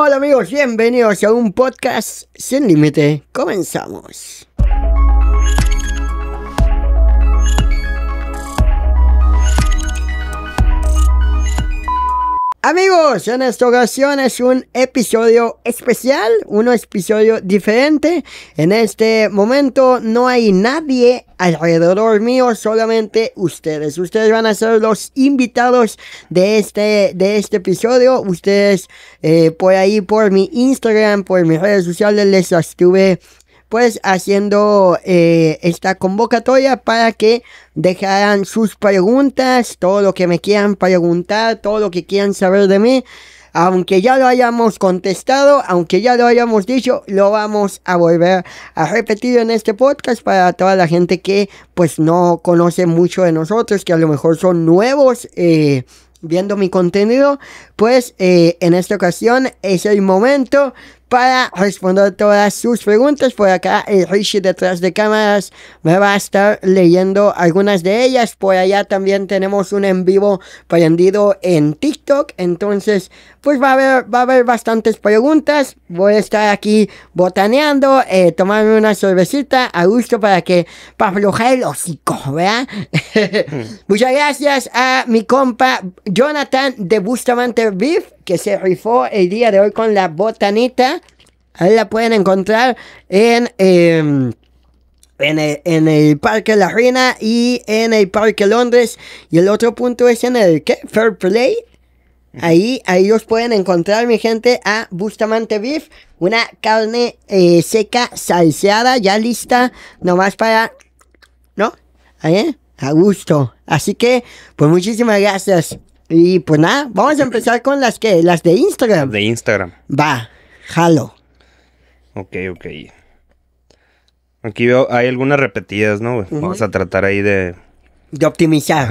Hola amigos, bienvenidos a un podcast sin límite. Comenzamos. Amigos, en esta ocasión es un episodio especial, un episodio diferente. En este momento no hay nadie alrededor mío, solamente ustedes. Ustedes van a ser los invitados de este, de este episodio. Ustedes eh, por ahí, por mi Instagram, por mis redes sociales, les estuve pues haciendo eh, esta convocatoria para que dejaran sus preguntas, todo lo que me quieran preguntar, todo lo que quieran saber de mí. Aunque ya lo hayamos contestado, aunque ya lo hayamos dicho, lo vamos a volver a repetir en este podcast para toda la gente que pues no conoce mucho de nosotros, que a lo mejor son nuevos. Eh, viendo mi contenido, pues eh, en esta ocasión es el momento para responder todas sus preguntas. Por acá, el Richie detrás de cámaras me va a estar leyendo algunas de ellas. Por allá también tenemos un en vivo prendido en TikTok. Entonces, pues va a haber, va a haber bastantes preguntas. Voy a estar aquí botaneando, eh, tomarme una cervecita a gusto para que, para aflojar el hocico, ¿verdad? Muchas gracias a mi compa Jonathan de Bustamante Beef que se rifó el día de hoy con la botanita. Ahí la pueden encontrar en, em, en, el, Parque La Reina y en el Parque Londres. Y el otro punto es en el ¿qué? Fair Play. Ahí, ahí los pueden encontrar, mi gente, a Bustamante Beef. Una carne eh, seca, salseada, ya lista, nomás para... ¿No? ahí A gusto. Así que, pues muchísimas gracias. Y pues nada, vamos a empezar con las que, las de Instagram. De Instagram. Va, jalo. Ok, ok. Aquí veo, hay algunas repetidas, ¿no? Vamos a tratar ahí de... De optimizar.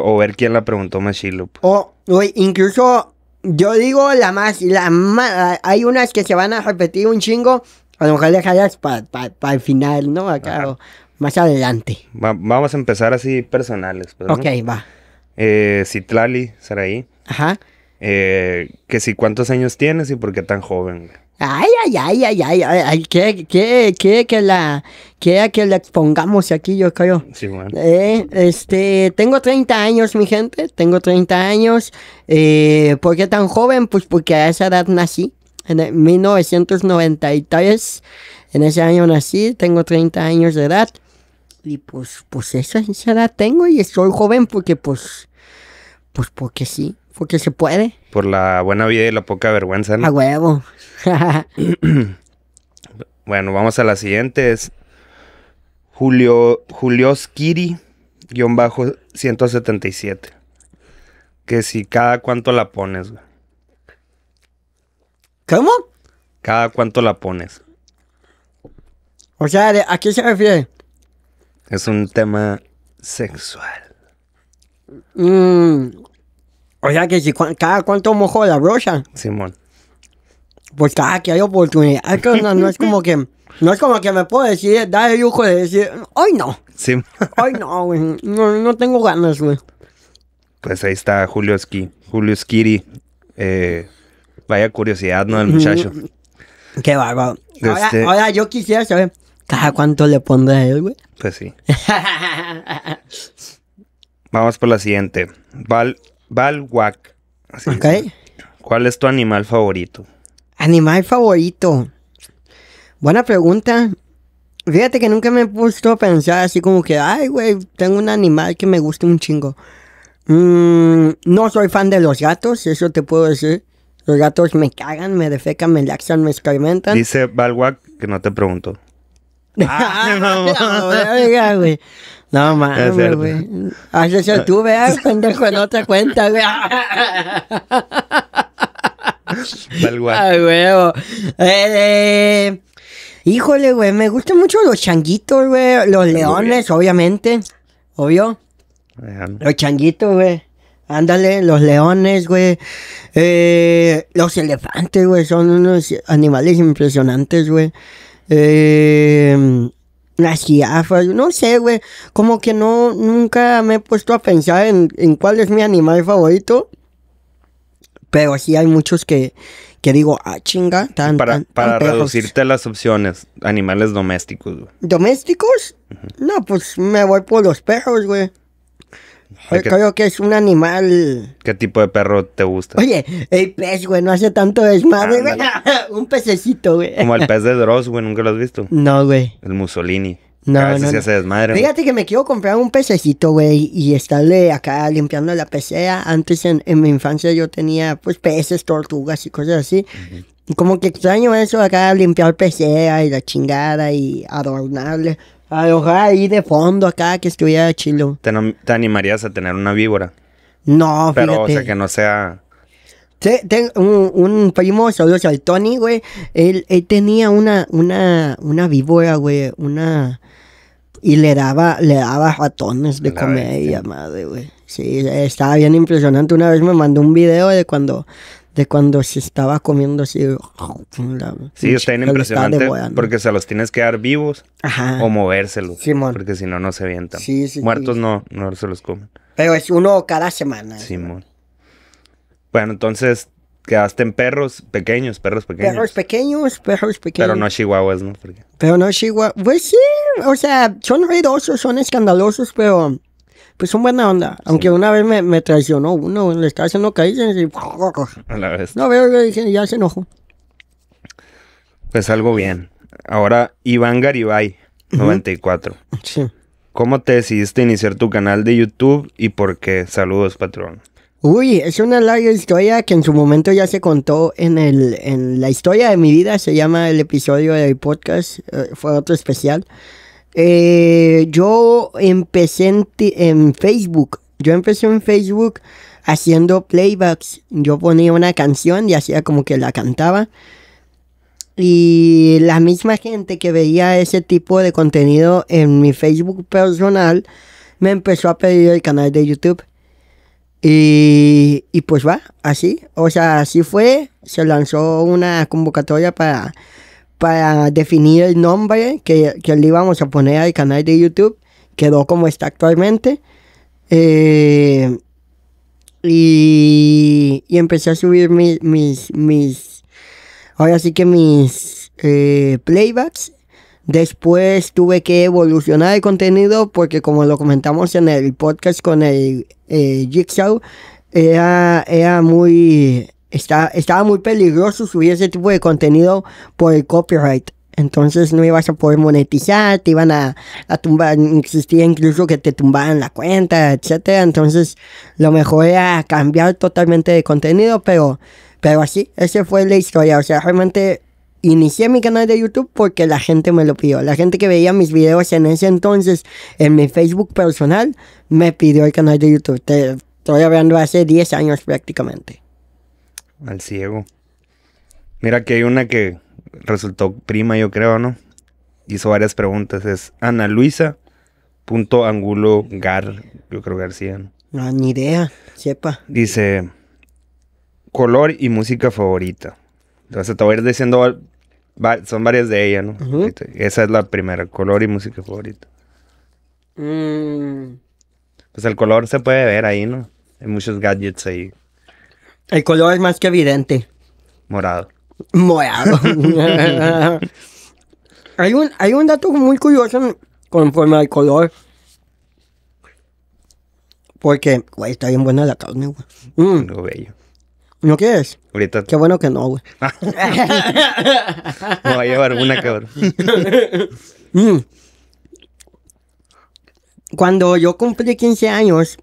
o ver quién la preguntó más O, incluso yo digo la más, la más, hay unas que se van a repetir un chingo, a lo mejor dejarlas para pa, para el final, ¿no? Acá, más adelante. vamos a empezar así personales. Pues, ok, va eh, Citlali, Saraí. Ajá. Eh, que si cuántos años tienes y por qué tan joven. Ay, ay, ay, ay, ay, ay, que, que, que, que la, que, que la expongamos aquí, yo creo. Sí, bueno. Eh, este, tengo 30 años, mi gente, tengo 30 años. Eh, ¿Por qué tan joven? Pues porque a esa edad nací, en 1993, en ese año nací, tengo 30 años de edad. Y pues, pues esa, esa edad tengo y soy joven porque pues pues porque sí, porque se puede. Por la buena vida y la poca vergüenza, ¿no? A huevo. bueno, vamos a la siguiente. Es Julio, Skiri, guión bajo 177. Que si cada cuánto la pones, ¿Cómo? Cada cuánto la pones. O sea, ¿a qué se refiere? Es un tema sexual. Mmm... O sea que si cada cuánto mojo la brocha. Simón. Pues cada que hay oportunidad. no, es como que. No es como que me puedo decir, dar el lujo de decir, hoy no. Sí. Hoy no, güey. No, tengo ganas, güey. Pues ahí está Julio Esquiri. Julio eh, vaya curiosidad, ¿no? El muchacho. Qué bárbaro. Este ahora, yo quisiera saber, ¿cada cuánto le pondré a él, güey? Pues sí. Vamos por la siguiente. Val Balwak. ¿Cuál es tu animal favorito? Animal favorito. Buena pregunta. Fíjate que nunca me he puesto a pensar así como que, ay, güey, tengo un animal que me gusta un chingo. Mm, no soy fan de los gatos, eso te puedo decir. Los gatos me cagan, me defecan, me laxan, me experimentan. Dice Balwak que no te pregunto. Ah, ah, no mames, güey. eso ah, tú, veas, otra cuenta, güey. Ay, eh, híjole, güey, me gustan mucho los changuitos, güey. Los leones, obviamente. Obvio. Los changuitos, güey. Ándale, los leones, güey. Eh, los elefantes, güey. Son unos animales impresionantes, güey. Eh, las jirafas, no sé, güey. Como que no, nunca me he puesto a pensar en, cuál es mi animal favorito. Pero sí hay muchos que, que digo, ah, chinga, tan, Para, para reducirte las opciones, animales domésticos, güey. ¿Domésticos? No, pues me voy por los perros, güey creo que es un animal. ¿Qué tipo de perro te gusta? Oye, el pez, güey, no hace tanto desmadre, güey. un pececito, güey. Como el pez de Dross, güey, nunca lo has visto. No, güey. El Mussolini. No, no, desmadre, Fíjate que me quiero comprar un pececito, güey, y estarle acá limpiando la pecera. Antes en, mi infancia yo tenía, pues, peces, tortugas y cosas así. Como que extraño eso acá, limpiar pecera y la chingada y adornarle. Ojalá ahí de fondo acá que estuviera chilo. ¿Te, animarías a tener una víbora? No, Pero, o sea, que no sea... Sí, tengo un, un, primo, saludos al Tony, güey. Él, tenía una, una, una víbora, güey. Una... Y le daba, le daba ratones de comedia, madre, güey. Sí, estaba bien impresionante. Una vez me mandó un video de cuando cuando se estaba comiendo así. sí, está bien impresionante porque se los tienes que dar vivos o movérselos. Porque si no, no se vientan. Muertos no, no se los comen. Pero es uno cada semana. Simón. Bueno, entonces quedaste en perros pequeños, perros pequeños. Perros pequeños, perros Pero no chihuahuas, ¿no? Pero no chihuahuas. Pues sí, o sea, son ruidosos, son escandalosos, pero pues son buena onda. Aunque una vez me, traicionó uno, le estaba haciendo caídas y... A la vez. No veo, dije, ya se enojó. Pues algo bien. Ahora, Iván Garibay, 94. Sí. ¿Cómo te decidiste iniciar tu canal de YouTube y por qué? Saludos, patrón. Uy, es una larga historia que en su momento ya se contó en, el, en la historia de mi vida. Se llama el episodio del podcast. Eh, fue otro especial. Eh, yo empecé en, Facebook. Yo empecé en Facebook haciendo playbacks. Yo ponía una canción y hacía como que la cantaba. Y la misma gente que veía ese tipo de contenido en mi Facebook personal me empezó a pedir el canal de YouTube. Y, y pues va, así. O sea, así fue. Se lanzó una convocatoria para para definir el nombre que, que le íbamos a poner al canal de YouTube. Quedó como está actualmente. Eh, y, empecé a subir mis, mis, mis ahora sí que mis eh, playbacks. Después tuve que evolucionar el contenido porque como lo comentamos en el podcast con el eh, Jigsaw, era muy estaba muy peligroso subir ese tipo de contenido por el copyright. Entonces no ibas a poder monetizar, te iban a, a tumbar, existía incluso que te tumbaran la cuenta, etcétera. Entonces lo mejor era cambiar totalmente de contenido, pero, pero así, esa fue la historia. O sea, realmente inicié mi canal de YouTube porque la gente me lo pidió. La gente que veía mis videos en ese entonces en mi Facebook personal me pidió el canal de YouTube. Te estoy hablando hace 10 años prácticamente al ciego. Mira que hay una que resultó prima, yo creo, ¿no? Hizo varias preguntas. Es Ana Luisa. Punto Angulo Gar, yo creo García. ¿no? Ah, ni idea, sepa. Dice, color y música favorita. Entonces te voy a ir diciendo, son varias de ella, ¿no? Esa es la primera, color y música favorita. Mm. Pues el color se puede ver ahí, ¿no? Hay muchos gadgets ahí. El color es más que evidente. Morado. Morado. hay, un, dato muy curioso conforme al color. Porque, güey, está bien buena la carne, güey. Mm. bello. ¿No quieres? Ahorita. Qué bueno que no, güey. Me voy a llevar una, cabrón. Mm. Cuando yo cumplí 15 años,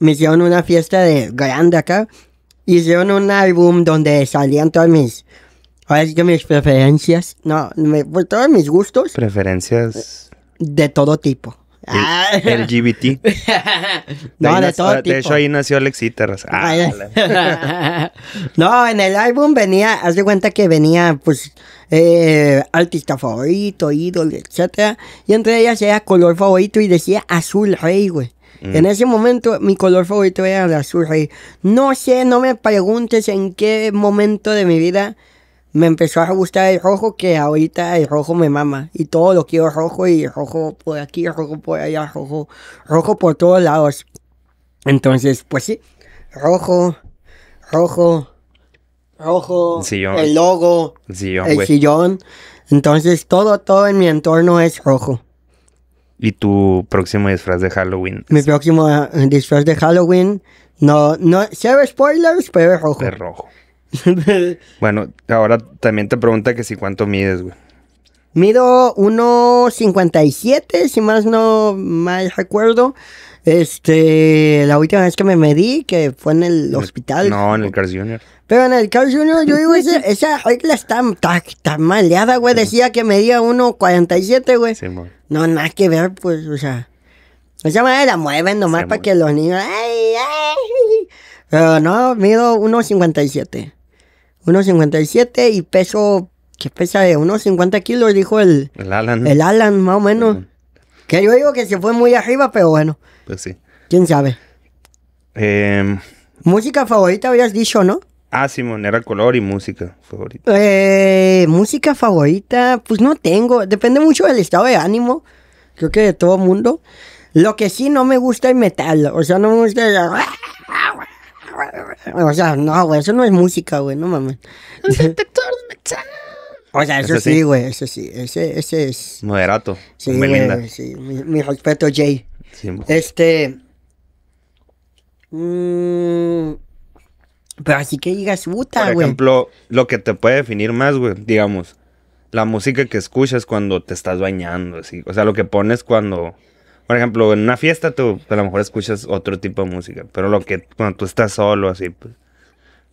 me hicieron una fiesta de grande acá hicieron un álbum donde salían todas mis, ahora sí que mis preferencias, no, pues, todos mis gustos. Preferencias. De todo tipo. El ah. LGBT. no, de, todo tipo. De hecho, ahí nació Alexita. Ah, no, en el álbum venía, haz de cuenta que venía, pues, eh, artista favorito, ídolo, etcétera. Y entre ellas era color favorito y decía azul rey, güey. Mm. En ese momento mi color favorito era el azul y No sé, no me preguntes en qué momento de mi vida me empezó a gustar el rojo, que ahorita el rojo me mama. Y todo lo quiero rojo y rojo por aquí, rojo por allá, rojo, rojo por todos lados. Entonces, pues sí, rojo, rojo, rojo, el, logo, El sillón. Entonces todo, todo en mi entorno es rojo y tu próximo disfraz de Halloween. Mi próximo eh, disfraz de Halloween, no, no, cero spoilers, pero es rojo. Es rojo. bueno, ahora también te pregunta que si cuánto mides, güey. Mido 1.57, si más no mal recuerdo. Este, la última vez que me medí, que fue en el hospital. No, en el Carl Jr. Pero en el Carl Jr., yo digo, esa, esa regla está tan maleada, güey. Decía que medía 1.47, güey. Sí, güey. No, nada que ver, pues, o sea. Esa manera la mueven nomás para que los niños. ¡Ay, Pero no, mido 1.57. 1.57 y peso. ¿Qué pesa? De unos kilos, dijo el. El Alan. El Alan, más o menos. Que yo digo que se fue muy arriba, pero bueno. Pues sí. ¿Quién sabe? Em, Música favorita habías dicho, ¿no? Ah, Simón, era color y música favorita. Eh, música favorita, pues no tengo. Depende mucho del estado de ánimo. Creo que de todo mundo. Lo que sí no me gusta es metal. O sea, no me gusta. O sea, no, güey, eso no es música, güey, no mames. detector de metal. O sea, eso, sí, güey, eso sí. Ese, ese es. Moderato. Sí, güey, sí. Mi, respeto, Jay. este. Mmm. Pero así que digas, puta, güey. Por ejemplo, lo que te puede definir más, güey, digamos, la música que escuchas cuando te estás bañando, así. O sea, lo que pones cuando. Por ejemplo, en una fiesta tú a lo mejor escuchas otro tipo de música, pero lo que cuando tú estás solo, así, pues.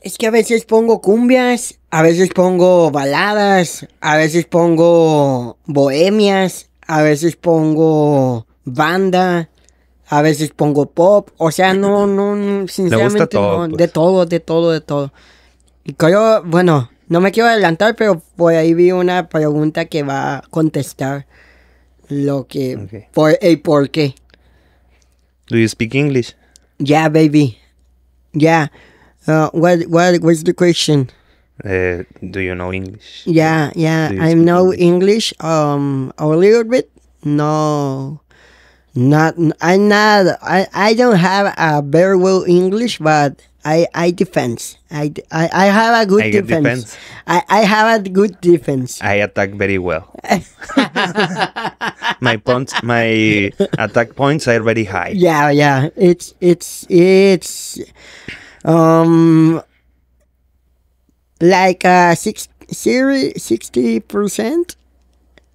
Es que a veces pongo cumbias, a veces pongo baladas, a veces pongo bohemias, a veces pongo banda a veces pongo pop, o sea, no, no, sinceramente, pues. de todo, de todo, de todo. Y creo, bueno, no me quiero adelantar, pero por ahí vi una pregunta que va a contestar lo que, por el por qué. Do you speak English? Yeah, baby. Yeah. Uh, what, what, what's the question? Eh, do you know English? Yeah, yeah, I know English um a little bit. No, Not i not I, I don't have a very well English, but I I defense. I, I, I have a good I defense. defense. I, I have a good defense. I attack very well. my points my attack points are very high. Yeah, yeah. It's it's it's um like uh six, 60 percent.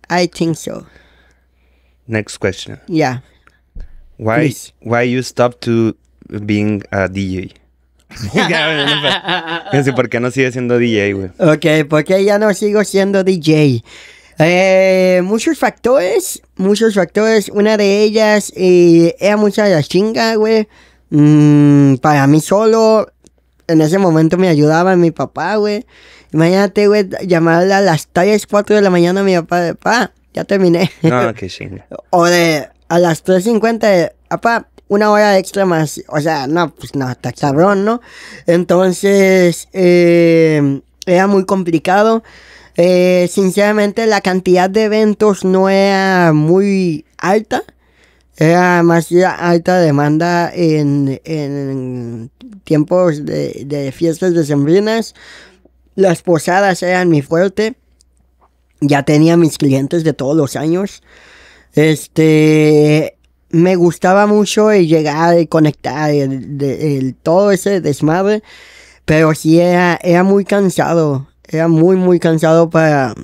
I think so. next question. Yeah. Why why you stop to being a DJ? ¿Por qué no sigue siendo DJ, güey? Ok, porque ya no sigo siendo DJ. Eh, muchos factores, muchos factores. Una de ellas eh, era mucha la chinga, güey. Mm, para mí solo, en ese momento me ayudaba mi papá, güey. Imagínate, güey, llamarle a las 3, 4 de la mañana a mi papá, papá ya terminé. que sí. O de a las 3.50, apá, una hora extra más. O sea, no, pues no, está cabrón, ¿no? Entonces, eh, era muy complicado. Eh, sinceramente, la cantidad de eventos no era muy alta. Era más alta demanda en, tiempos de, de fiestas decembrinas. Las posadas eran mi fuerte ya tenía mis clientes de todos los años. Este, me gustaba mucho el llegar y conectar, todo ese desmadre, pero sí era, muy cansado, era muy, muy cansado para,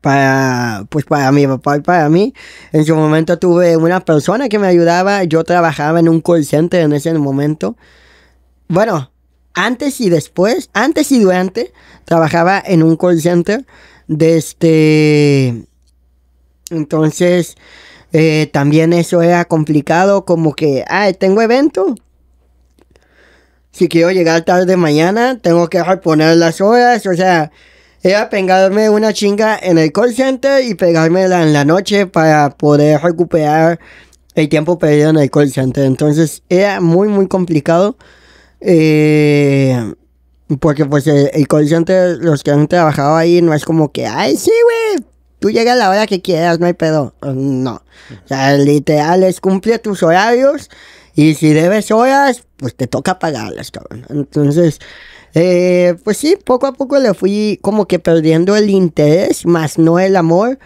para, pues para mi papá y para mí. En su momento tuve una persona que me ayudaba, yo trabajaba en un call center en ese momento. Bueno, antes y después, antes y durante, trabajaba en un call center. De este. Entonces, eh, también eso era complicado, como que, ah, tengo evento. Si quiero llegar tarde mañana, tengo que poner las horas, o sea, era pegarme una chinga en el call center y pegarme en la noche para poder recuperar el tiempo perdido en el call center. Entonces, era muy, muy complicado. Eh, porque pues eh, el, el de los que han trabajado ahí, no es como que, ay, sí, güey, tú llegas a la hora que quieras, no hay pedo. Eh, no. O sea, literal es cumple tus horarios y si debes horas, pues te toca pagarlas, cabrón. Entonces, eh, pues sí, poco a poco le fui como que perdiendo el interés, más no el amor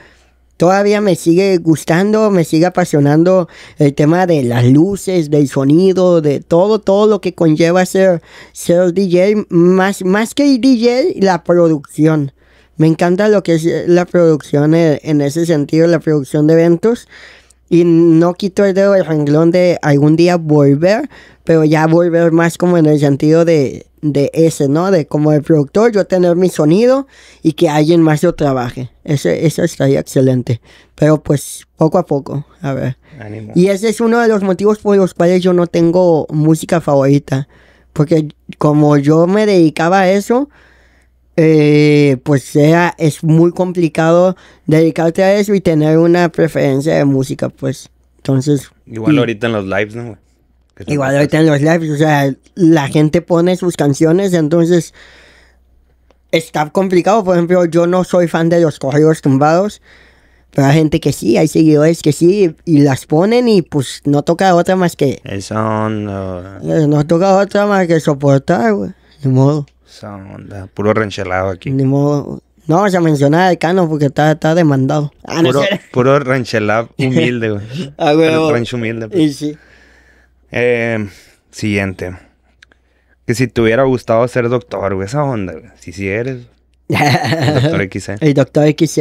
todavía me sigue gustando, me sigue apasionando el tema de las luces, del sonido, de todo, todo lo que conlleva ser, ser DJ, más, más que el DJ, la producción. Me encanta lo que es la producción en ese sentido, la producción de eventos. Y no quito el dedo del renglón de algún día volver, pero ya volver más como en el sentido de de ese, ¿no? De como el productor, yo tener mi sonido y que alguien más lo trabaje. Eso, eso estaría excelente. Pero pues poco a poco, a ver. Y ese es uno de los motivos por los cuales yo no tengo música favorita. Porque como yo me dedicaba a eso, eh, pues sea es muy complicado dedicarte a eso y tener una preferencia de música, pues. Entonces. Igual ahorita en los lives, ¿no? Igual ahorita en los lives, o sea, la gente pone sus canciones, entonces está complicado. Por ejemplo, yo no soy fan de los corredores tumbados, pero hay gente que sí, hay seguidores que sí, y las ponen y pues no toca otra más que... son... Eh, no toca otra más que soportar, güey. Ni modo. Son puro ranchelado aquí. Ni modo. No vamos a mencionar al Cano porque está, está demandado. Ah, puro, ranchelado humilde, güey. ah, güey. humilde. Pues. Y sí. Eh, siguiente. Que si te hubiera gustado ser doctor, güey, esa onda, Si si eres. doctor XC. El doctor X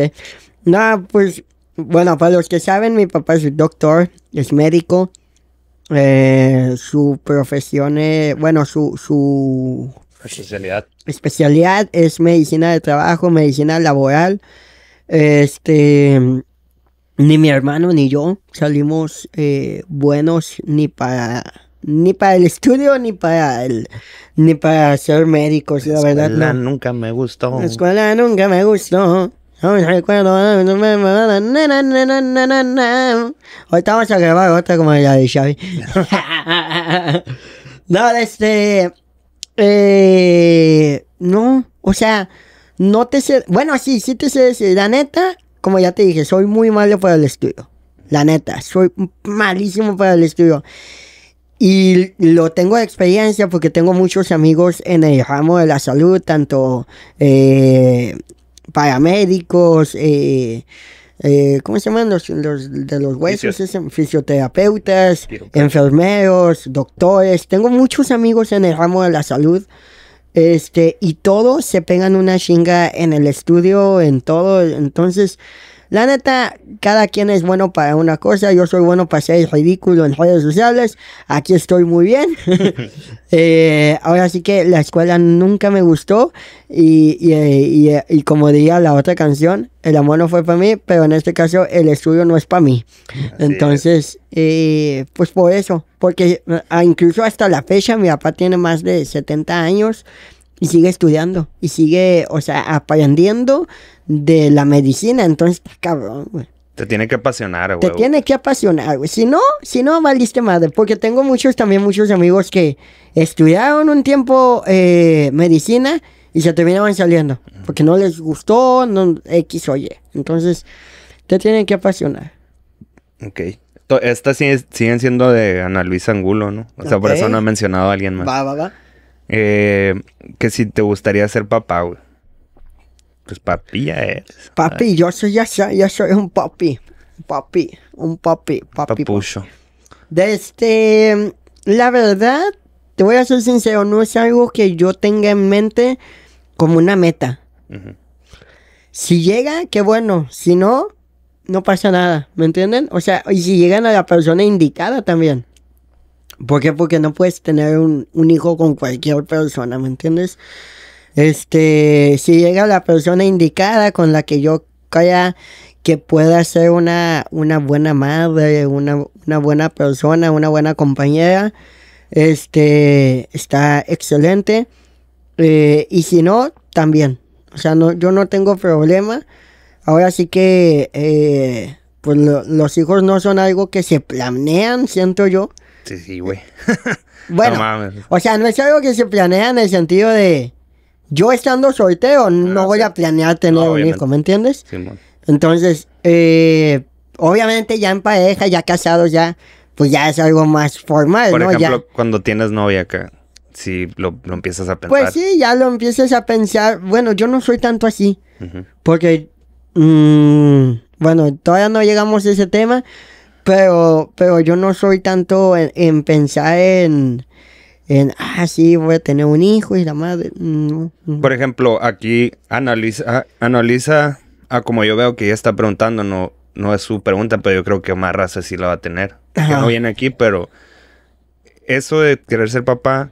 No, pues, bueno, para los que saben, mi papá es doctor, es médico. Eh, su profesión es, bueno, su, su especialidad. especialidad es medicina de trabajo, medicina laboral. Este, ni mi hermano ni yo salimos eh, buenos ni para ni para el estudio ni para el ni para ser médicos la, la verdad nunca me gustó la escuela nunca me gustó ahorita vamos a grabar otra como ya de Xavi no este eh, no o sea no te sé bueno sí sí te sé la neta como ya te dije, soy muy malo para el estudio. La neta, soy malísimo para el estudio. Y lo tengo de experiencia porque tengo muchos amigos en el ramo de la salud, tanto eh, paramédicos, eh, eh, ¿cómo se llaman? Los, de los huesos, fisioterapeutas, enfermeros, doctores. Tengo muchos amigos en el ramo de la salud este, y todos se pegan una chinga en el estudio, en todo. Entonces, la neta, cada quien es bueno para una cosa. Yo soy bueno para ser ridículo en redes sociales. Aquí estoy muy bien. Eh, ahora sí que la escuela nunca me gustó. Y, y, y, como diría la otra canción, el amor no fue para mí, pero en este caso el estudio no es para mí. Entonces, eh, pues por eso. Porque ah, incluso hasta la fecha mi papá tiene más de 70 años y sigue estudiando y sigue, o sea, aprendiendo de la medicina. Entonces, pues, cabrón, güey. Te tiene que apasionar, güey. Te tiene que apasionar, güey. Si no, si no, valiste madre. Porque tengo muchos, también muchos amigos que estudiaron un tiempo eh, medicina y se terminaban saliendo. Porque no les gustó, no, X oye Entonces, te tiene que apasionar. Ok. Estas siguen siendo de Ana Luisa Angulo, ¿no? O sea, por eso no he mencionado a alguien más. Va, va, va. Eh, que si te gustaría ser papá, Pues papi ya es. Papi, yo soy ya, ya soy un papi. Papi, un papi, papi. Papucho. De este, la verdad, te voy a ser sincero, no es algo que yo tenga en mente como una meta. Si llega, qué bueno. Si no, no pasa nada. ¿Me entienden? O sea, y si llegan a la persona indicada también. ¿Por qué? Porque no puedes tener un, hijo con cualquier persona, ¿me entiendes? Este, si llega la persona indicada con la que yo crea que pueda ser una, una buena madre, una, una buena persona, una buena compañera, este, está excelente. Eh, y si no, también. O sea, no, yo no tengo problema. Ahora sí que, eh, pues los hijos no son algo que se planean, siento yo sí, güey. Eh, bueno, o sea, no es algo que se planea en el sentido de yo estando soltero no ah, voy a planear tener un hijo, ¿me entiendes? Entonces, eh, obviamente ya en pareja, ya casados, ya, pues ya es algo más formal, Por ejemplo, cuando tienes novia acá, si lo, lo, empiezas a pensar. Pues sí, ya lo empiezas a pensar. Bueno, yo no soy tanto así, porque, mm, bueno, todavía no llegamos a ese tema. Pero, yo no soy tanto en, pensar en, en, ah, sí, voy a tener un hijo y la madre. No. Por ejemplo, aquí analiza, analiza ah, como yo veo que ella está preguntando, no, no es su pregunta, pero yo creo que más raza sí la va a tener. Que no viene aquí, pero eso de querer ser papá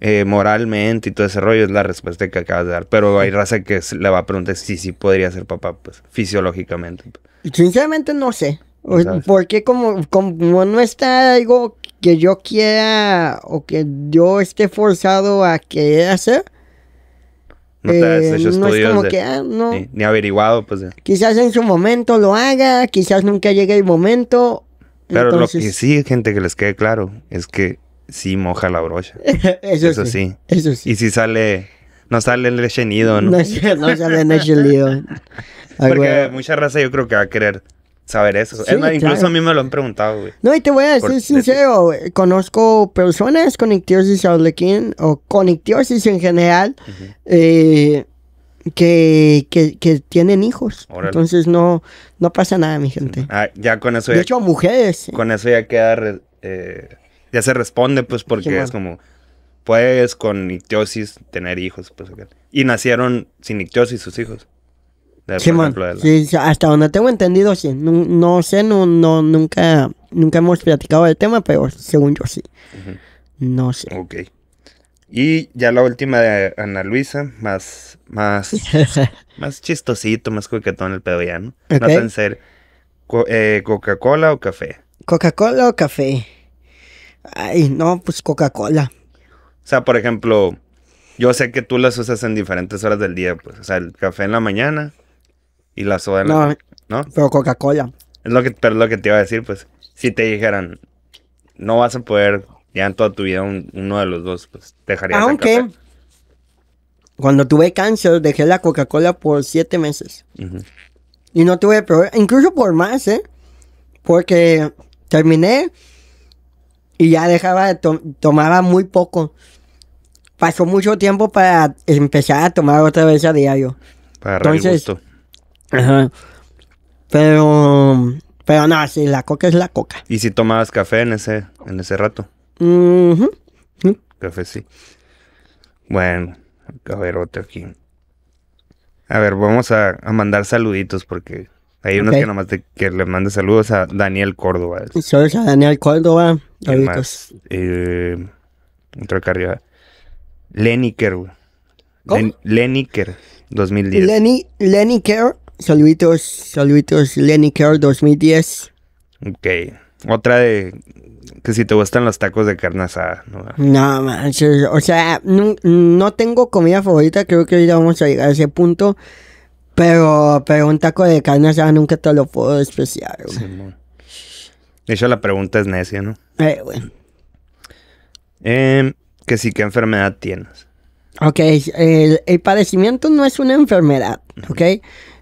eh, moralmente y todo ese rollo es la respuesta que acabas de dar. Pero hay raza que le va a preguntar si sí podría ser papá, pues, fisiológicamente. Sinceramente no sé. Porque como, como no está algo que yo quiera o que yo esté forzado a querer hacer. No, eh, es como que, ah, Ni, averiguado, pues. Quizás en su momento lo haga, quizás nunca llegue el momento. Pero lo que sí, gente, que les quede claro, es que sí moja la brocha. eso, sí, Eso sí. Y si sale, no sale el lechenido, ¿no? No, no sale el lechenido. Porque mucha raza yo creo que va a querer saber eso. incluso a mí me lo han preguntado, güey. No, y te voy a decir sincero, conozco personas con ictiosis arlequín o con ictiosis en general eh, que, tienen hijos. Entonces no, no pasa nada, mi gente. Ah, ya con eso ya, De hecho, mujeres. Con eso ya queda... Eh, ya se responde, pues, porque es como... Puedes con ictiosis tener hijos, pues. Y nacieron sin ictiosis sus hijos. De, sí, ejemplo, hasta donde tengo entendido, sí. No, sé, no, no, nunca, nunca hemos platicado del tema, pero según yo sí. No sé. Ok. Y ya la última de Ana Luisa, más, más, más chistosito, más coquetón el pedo ya, ¿no? No eh, ¿Coca-Cola o café? ¿Coca-Cola o café? Ay, no, pues Coca-Cola. O sea, por ejemplo, yo sé que tú las usas en diferentes horas del día, pues, o sea, el café en la mañana y la soda. No, Pero Coca-Cola. Es lo que, pero lo que te iba a decir, pues, si te dijeran, no vas a poder ya en toda tu vida uno de los dos, pues, dejaría Aunque, cuando tuve cáncer, dejé la Coca-Cola por siete meses. Y no tuve problema, incluso por más, ¿eh? Porque terminé y ya dejaba, de tomaba muy poco. Pasó mucho tiempo para empezar a tomar otra vez a diario. Para Entonces, Ajá. Pero, pero no, sí, la coca es la coca. ¿Y si tomabas café en ese, en ese rato? Café sí. Bueno, a ver otro aquí. A ver, vamos a, a mandar saluditos porque hay unos que nomás que le mande saludos a Daniel Córdoba. Saludos a Daniel Córdoba. Saluditos. Eh, otro acá arriba. Leniker, ¿Cómo? Leniker, 2010. Lenny, Leniker Saluditos, saluditos, Lenny Kerr 2010. Ok. Otra de que si te gustan los tacos de carne asada. No, no manches. O sea, no, tengo comida favorita. Creo que ya vamos a llegar a ese punto. Pero, pero un taco de carne asada nunca te lo puedo despreciar. de hecho, la pregunta es necia, ¿no? Eh, güey. Em, que si, ¿qué enfermedad tienes? Ok, el, padecimiento no es una enfermedad, ¿ok?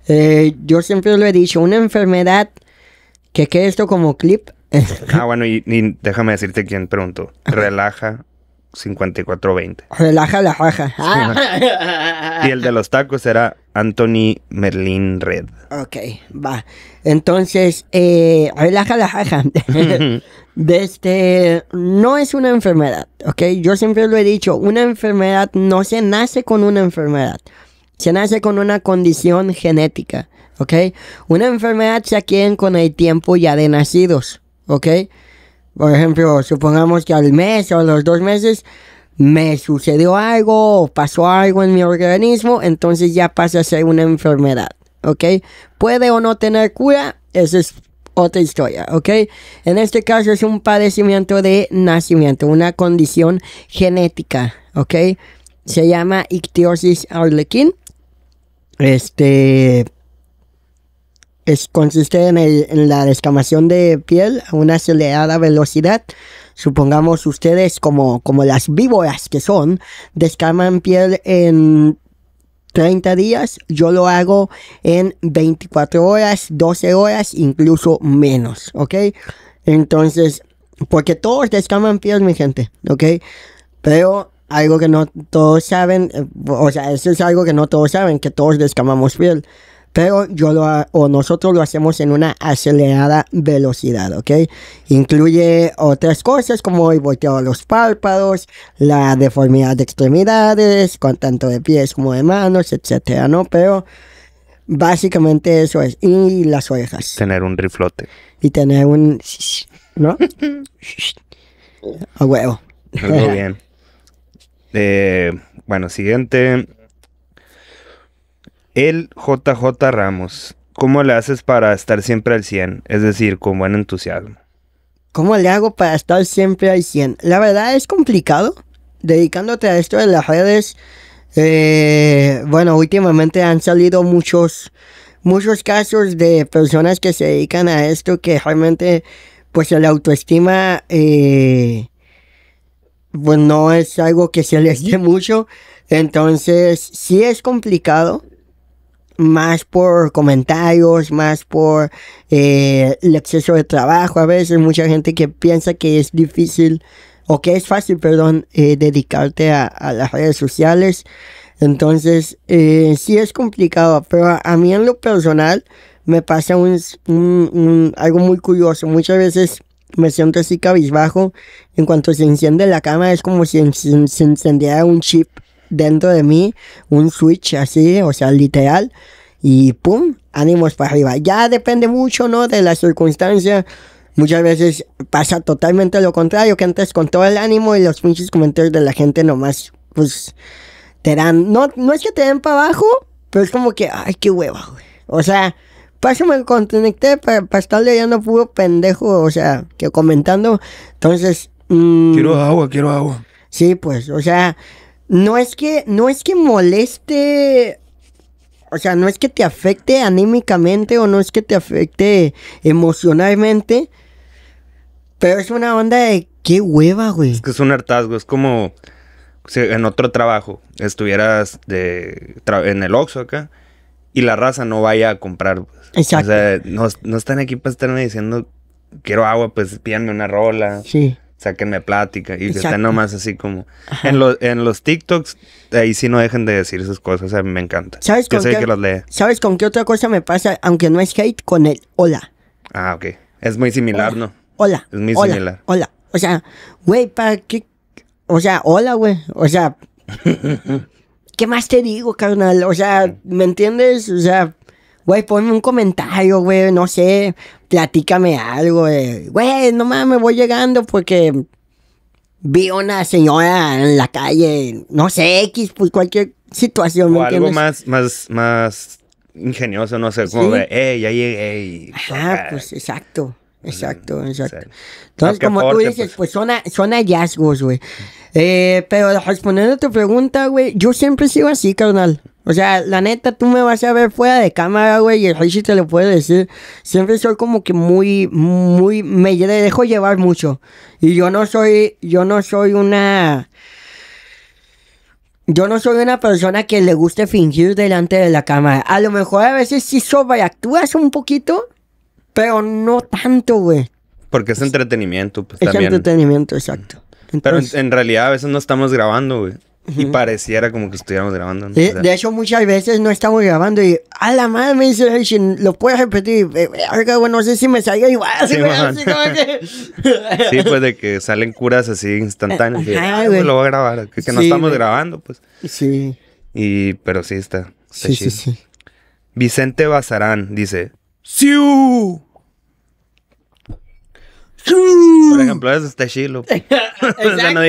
Eh, yo siempre lo he dicho, una enfermedad que quede esto como clip. ah, bueno, y, déjame decirte quién preguntó. Relaja 5420. Relaja la jaja. y el de los tacos será Anthony Merlin Red. Ok, va. Entonces, eh, relaja la jaja. Este, no es una enfermedad, ok. Yo siempre lo he dicho, una enfermedad no se nace con una enfermedad. Se nace con una condición genética, ¿ok? Una enfermedad se adquiere con el tiempo ya de nacidos, ¿ok? Por ejemplo, supongamos que al mes o a los dos meses me sucedió algo o pasó algo en mi organismo, entonces ya pasa a ser una enfermedad, ¿ok? Puede o no tener cura, esa es otra historia, ¿ok? En este caso es un padecimiento de nacimiento, una condición genética, ¿ok? Se llama ictiosis arlequín este es, consiste en, la descamación de piel a una acelerada velocidad. Supongamos ustedes como, como las víboras que son, descaman piel en 30 días, yo lo hago en 24 horas, 12 horas, incluso menos, ¿ok? Entonces, porque todos descaman piel, mi gente, ¿ok? Pero algo que no todos saben, eh, o sea, eso es algo que no todos saben, que todos descamamos piel. Pero yo lo, o nosotros lo hacemos en una acelerada velocidad, ¿ok? Incluye otras cosas como el volteo de los párpados, la deformidad de extremidades, con tanto de pies como de manos, etcétera, ¿no? Pero básicamente eso es. Y las orejas. Tener un riflote. Y tener un. ¿No? A huevo. Muy bien. Eh, bueno, siguiente. El JJ Ramos. ¿Cómo le haces para estar siempre al 100? Es decir, con buen entusiasmo. ¿Cómo le hago para estar siempre al 100? La verdad es complicado. Dedicándote a esto de las redes, eh, bueno, últimamente han salido muchos, muchos casos de personas que se dedican a esto que realmente, pues, la autoestima eh, pues no es algo que se les dé mucho. Entonces, sí es complicado. Más por comentarios, más por eh, el exceso de trabajo. A veces mucha gente que piensa que es difícil o que es fácil, perdón, eh, dedicarte a, las redes sociales. Entonces, eh, sí es complicado, pero a, mí en lo personal me pasa un, algo muy curioso. Muchas veces me siento así cabizbajo. En cuanto se enciende la cama, es como si se encendiera un chip dentro de mí, un switch así, o sea, literal. Y pum, ánimos para arriba. Ya depende mucho, ¿no? De la circunstancia. Muchas veces pasa totalmente lo contrario, que antes con todo el ánimo y los pinches comentarios de la gente nomás, pues, te dan, no, no es que te den para abajo, pero es como que, ay, qué hueva, güey. O sea, Pásame el conecté para, estarle ya no puro pendejo, o sea, que comentando. Entonces. Mm, quiero agua, quiero agua. Sí, pues, o sea, no es que, no es que moleste. O sea, no es que te afecte anímicamente o no es que te afecte emocionalmente. Pero es una onda de qué hueva, güey. Es que es un hartazgo, es como en otro trabajo estuvieras de, en el Oxxo acá y la raza no vaya a comprar. Exacto. O sea, no, están aquí para estarme diciendo, quiero agua, pues pídanme una rola. Sí sáquenme plática. Y está nomás así como. En, los en los TikToks, ahí sí no dejen de decir Esas cosas. A mí me encanta. ¿Sabes, con, qué, otra cosa me pasa? Aunque no es hate, con el hola. Ah, ok. Es muy similar, ¿no? Hola. Es muy similar. Hola. O sea, güey, ¿para qué? O sea, hola, güey. O sea. ¿Qué más te digo, carnal? O sea, ¿me entiendes? O sea, güey, ponme un comentario, güey, no sé, platícame algo, güey. no mames, voy llegando porque vi una señora en la calle, no sé, X, pues cualquier situación. O algo más, más, más ingenioso, no sé, como de, hey, ya llegué. Ah, pues exacto. Exacto, exacto. Entonces, como tú dices, pues, pues son, son hallazgos, güey. Eh, pero respondiendo a tu pregunta, güey, yo siempre sigo así, carnal. O sea, la neta, tú me vas a ver fuera de cámara, güey, y el sí te lo puede decir. Siempre soy como que muy, muy, me dejo llevar mucho. Y yo no soy, yo no soy una... Yo no soy una persona que le guste fingir delante de la cámara. A lo mejor a veces sí actúas un poquito, pero no tanto, güey. Porque es entretenimiento, pues es entretenimiento, exacto. Pero en, realidad a veces no estamos grabando, güey. Y pareciera como que estuviéramos grabando. de hecho, muchas veces no estamos grabando y a la madre me dice, lo puedes repetir. Eh, eh, güey, no sé si me salga igual. Sí, pues de que salen curas así instantáneas. Eh, ah, lo voy a grabar. Que, no estamos grabando, pues. Sí. Y, pero sí está. sí, sí, sí. Vicente Bazarán dice: ¡Siu! Por ejemplo, eso está chilo. Exacto,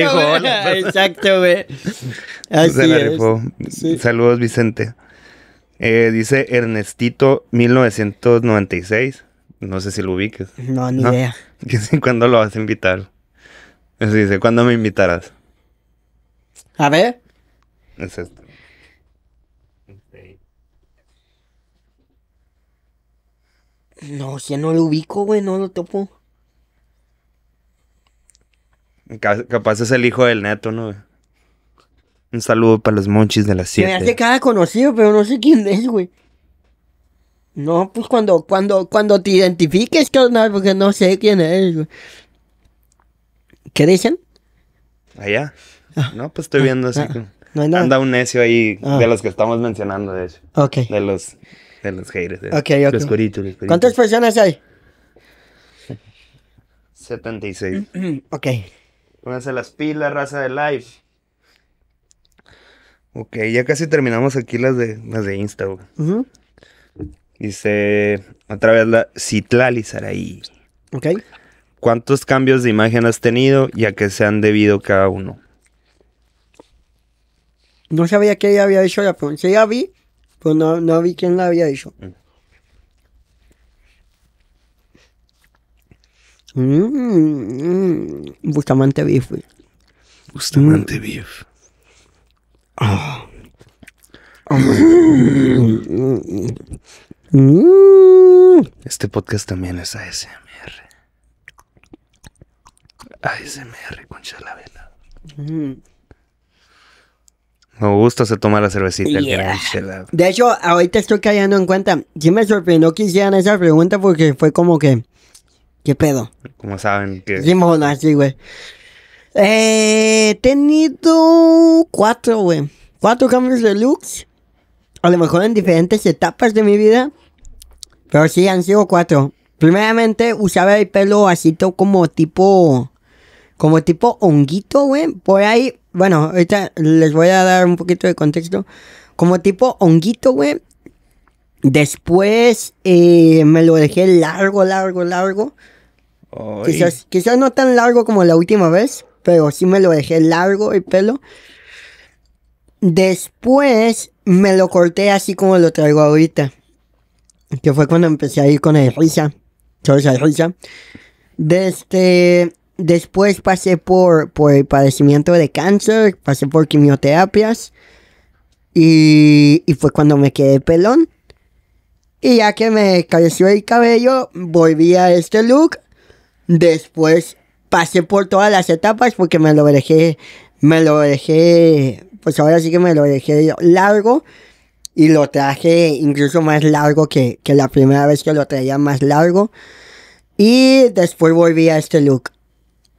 Exacto, güey. Así Se Saludos, Vicente. Eh, dice Ernestito 1996. No sé si lo ubiques. No, ni idea idea. ¿Cuándo lo vas a invitar? dice, ¿cuándo me invitarás? A ver. Es esto. No, si no lo ubico, güey, no lo topo. Capaz es el hijo del neto, ¿no? Un saludo para los monchis de la siete. Me hace cada conocido, pero no sé quién es, güey. No, pues cuando, cuando, cuando te identifiques, que porque no sé quién es, güey. ¿Qué dicen? Allá. Ah. no, pues estoy viendo así. Ah. no hay nada. Anda un necio ahí ah. de los que estamos mencionando, de hecho. Ok. De los, de los haters. De Los ¿Cuántas personas hay? 76. ok. Pónganse las pilas, raza de live. Ok, ya casi terminamos aquí las de, las de Insta, Dice otra vez la Citlali ahí. Ok. ¿Cuántos cambios de imagen has tenido y a qué se han debido cada uno? No sabía que ella había hecho la pregunta. Si ya vi, pues no, no vi quién la había hecho. Mm. Mm, mm, mm. Bustamante Beef, Bustamante Bif Beef. Ah. Este podcast también es ASMR. ASMR con chalavela. Me gusta se toma la cervecita. De hecho, ahorita estoy cayendo en cuenta. Si me sorprendió que hicieran esa pregunta porque fue como que... ¿Qué pedo? Como saben que... Sí, güey. Eh, he tenido cuatro, güey. Cuatro cambios de looks. A lo mejor en diferentes etapas de mi vida. Pero sí, han sido cuatro. Primeramente, usaba el pelo así como tipo... Como tipo honguito, güey. Por ahí, bueno, ahorita les voy a dar un poquito de contexto. Como tipo honguito, güey. Después eh, me lo dejé largo, largo, largo. Quizás, no tan largo como la última vez, pero sí me lo dejé largo el pelo. Después me lo corté así como lo traigo ahorita. Que fue cuando empecé a ir con el risa. risa. Este, después pasé por, el padecimiento de cáncer, pasé por quimioterapias. y fue cuando me quedé pelón. Y ya que me creció el cabello, volví a este look. Después pasé por todas las etapas porque me lo dejé, me lo dejé, pues ahora sí que me lo dejé largo. Y lo traje incluso más largo que, la primera vez que lo traía más largo. Y después volví a este look.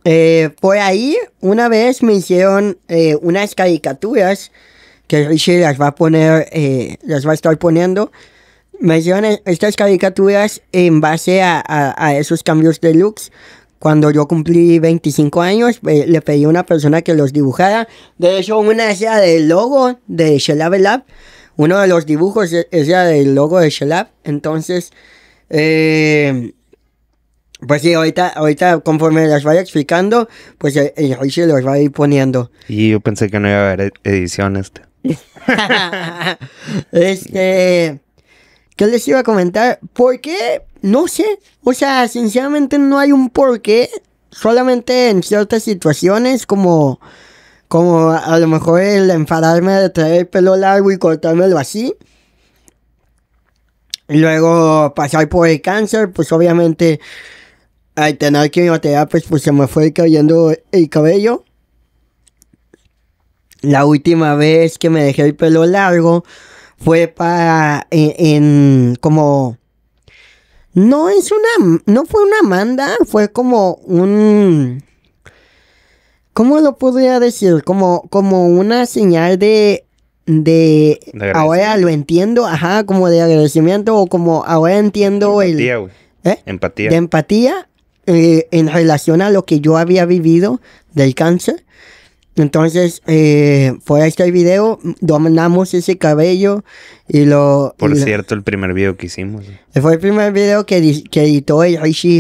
Eh, por ahí, una vez me hicieron eh, unas caricaturas que Richie las va a poner, eh, las va a estar poniendo me hicieron e-, estas caricaturas en base a, esos cambios de looks. Cuando yo cumplí 25 años, eh, le pedí a una persona que los dibujara. De hecho, una es del logo de Shelab Lab. Uno de los dibujos e-, es ya del logo de Shelab. Entonces, eh, pues sí, ahorita, ahorita conforme las vaya explicando, pues eh, ahí se los va a ir poniendo. Y yo pensé que no iba a haber e-, edición este. Yo les iba a comentar por qué, no sé. O sea, sinceramente no hay un por qué. Solamente en ciertas situaciones como... Como a lo mejor el enfadarme de traer el pelo largo y cortármelo así. Y Luego pasar por el cáncer, pues obviamente al tener que quimioterapia, pues, pues se me fue cayendo el cabello. La última vez que me dejé el pelo largo, fue para, en, como, no es una, no fue una manda, fue como un, ¿cómo lo podría decir? Como, como una señal de, de, ahora lo entiendo, ajá, como de agradecimiento o como ahora entiendo el... ¿eh? Empatía. De empatía eh, en relación a lo que yo había vivido del cáncer. Entonces, eh, fue este video, dominamos ese cabello y lo... Por cierto, el primer video que hicimos. Fue el primer video que, que editó el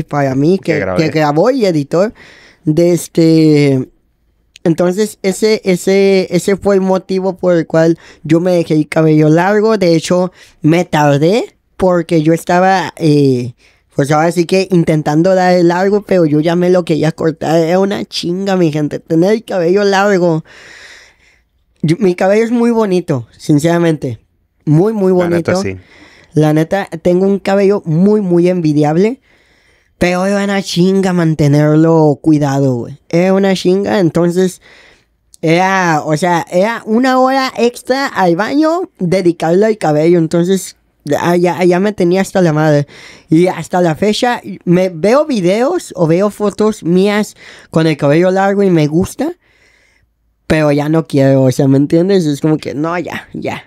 para mí, que, grabó y editó. De este... Entonces, ese, ese, ese fue el motivo por el cual yo me dejé el cabello largo. De hecho, me tardé porque yo estaba... Eh, pues ahora sí que intentando dar el largo, pero yo ya me lo quería cortar. Era una chinga, mi gente. Tener el cabello largo. mi cabello es muy bonito, sinceramente. Muy, muy bonito. La neta, sí. La neta, tengo un cabello muy, muy envidiable. Pero era una chinga mantenerlo cuidado, güey. Era una chinga, entonces. Era, o sea, era una hora extra al baño dedicarle al cabello. Entonces, ya me tenía hasta la madre. Y hasta la fecha, me veo videos o veo fotos mías con el cabello largo y me gusta. Pero ya no quiero, o sea, ¿me entiendes? Es como que, no, ya, ya.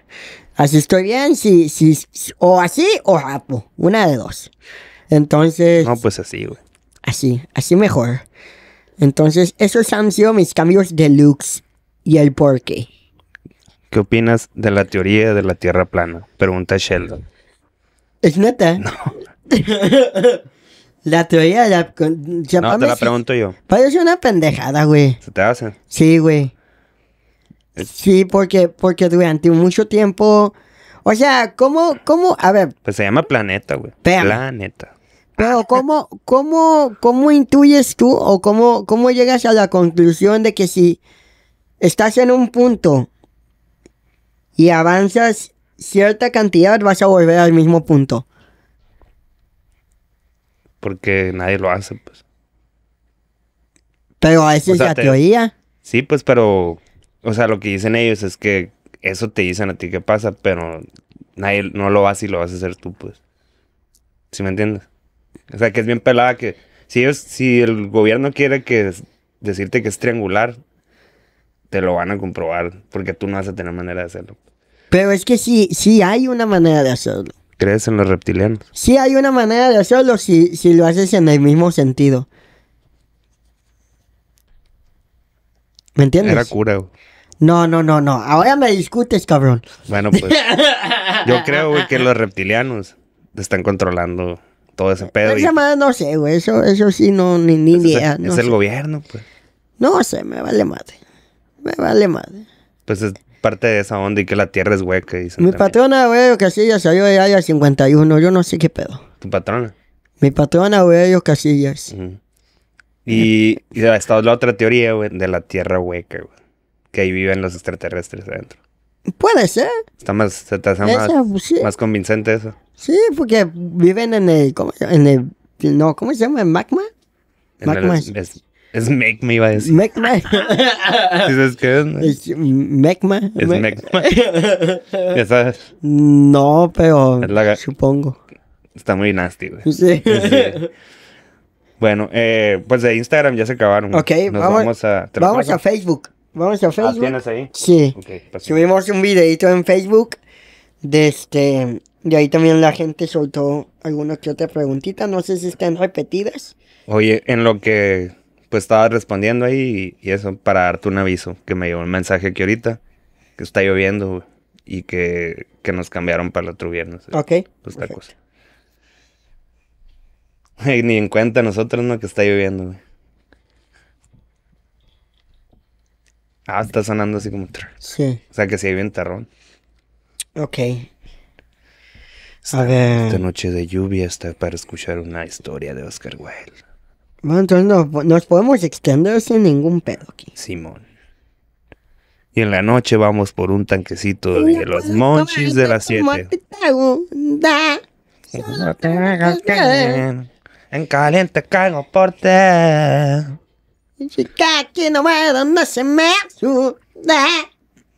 Así estoy bien, si, si, o así o rapo. Una de dos. Entonces. No, pues así, güey. Así, así mejor. Entonces, esos han sido mis cambios de looks y el porqué. ¿Qué opinas de la teoría de la Tierra plana? Pregunta Sheldon. ¿Es neta? No. la teoría de la... no, te la pregunto yo. Parece una pendejada, güey. ¿Se te hace? Sí, güey. Sí, porque, porque durante mucho tiempo... O sea, ¿cómo, cómo, a ver? Pues se llama planeta, güey. Planeta. Pero ¿cómo, cómo, cómo intuyes tú o cómo, cómo llegas a la conclusión de que si estás en un punto y avanzas cierta cantidad, vas a volver al mismo punto. Porque nadie lo hace, pues. Pero esa es la teoría. Sí, pues, pero. O sea, lo que dicen ellos es que eso te dicen a ti que pasa, pero nadie no lo hace y lo vas a hacer tú, pues. ¿Sí me entiendes? O sea, que es bien pelada que. Si ellos, si el gobierno quiere que decirte que es triangular, te lo van a comprobar porque tú no vas a tener manera de hacerlo. Pero es que sí, sí hay una manera de hacerlo. ¿Crees en los reptilianos? Sí hay una manera de hacerlo si, lo haces en el mismo sentido. ¿Me entiendes? Era cura, No, no, no, no. Ahora me discutes, cabrón. Bueno, pues. yo creo, que los reptilianos están controlando todo ese pedo. Esa no sé, güey. Eso, eso sí, no, ni, ni es el gobierno, pues. No sé, me vale madre me vale madre. Pues es parte de esa onda y que la tierra es hueca. Mi patrona, güey, Casillas salió de a 51. Yo no sé qué pedo. ¿Tu patrona? Mi patrona, güey, Casillas. Y, está la otra teoría, güey, de la tierra hueca, güey. Que ahí viven los extraterrestres adentro. Puede ser. Está más, se te hace pues, más, convincente eso. Sí, porque viven en el, ¿cómo, en el, no, ¿cómo se llama? magma? magma. es, es Mecma, iba a decir. Mecma. ¿Dices qué es? Es Es Mecma. ya sabes. No, pero supongo. Está muy nasty, güey. Sí. Bueno, eh, pues de Instagram ya se acabaron. Ok, vamos, a... Vamos a Facebook. Vamos a ah, Facebook. ahí? Pues sí. Subimos un videito en Facebook. De este... Y ahí también la gente soltó alguna que otra preguntita. No sé si están repetidas. Oye, en lo que pues, estaba respondiendo ahí y, eso para darte un aviso que me llegó un mensaje que ahorita que está lloviendo y que, nos cambiaron para el otro viernes. Ok. pues Ni en cuenta nosotros, ¿no? Que está lloviendo, Ah, está sonando así como... Sí. O sea, que sí hay ventarrón. Ok. A ver... Esta noche de lluvia está para escuchar una historia de Oscar Wilde. Bueno, entonces nos, podemos extender sin ningún pedo aquí. Simón. Y en la noche vamos por un tanquecito de los pues, monchis de las 7. En caliente caigo por ti. aquí no se me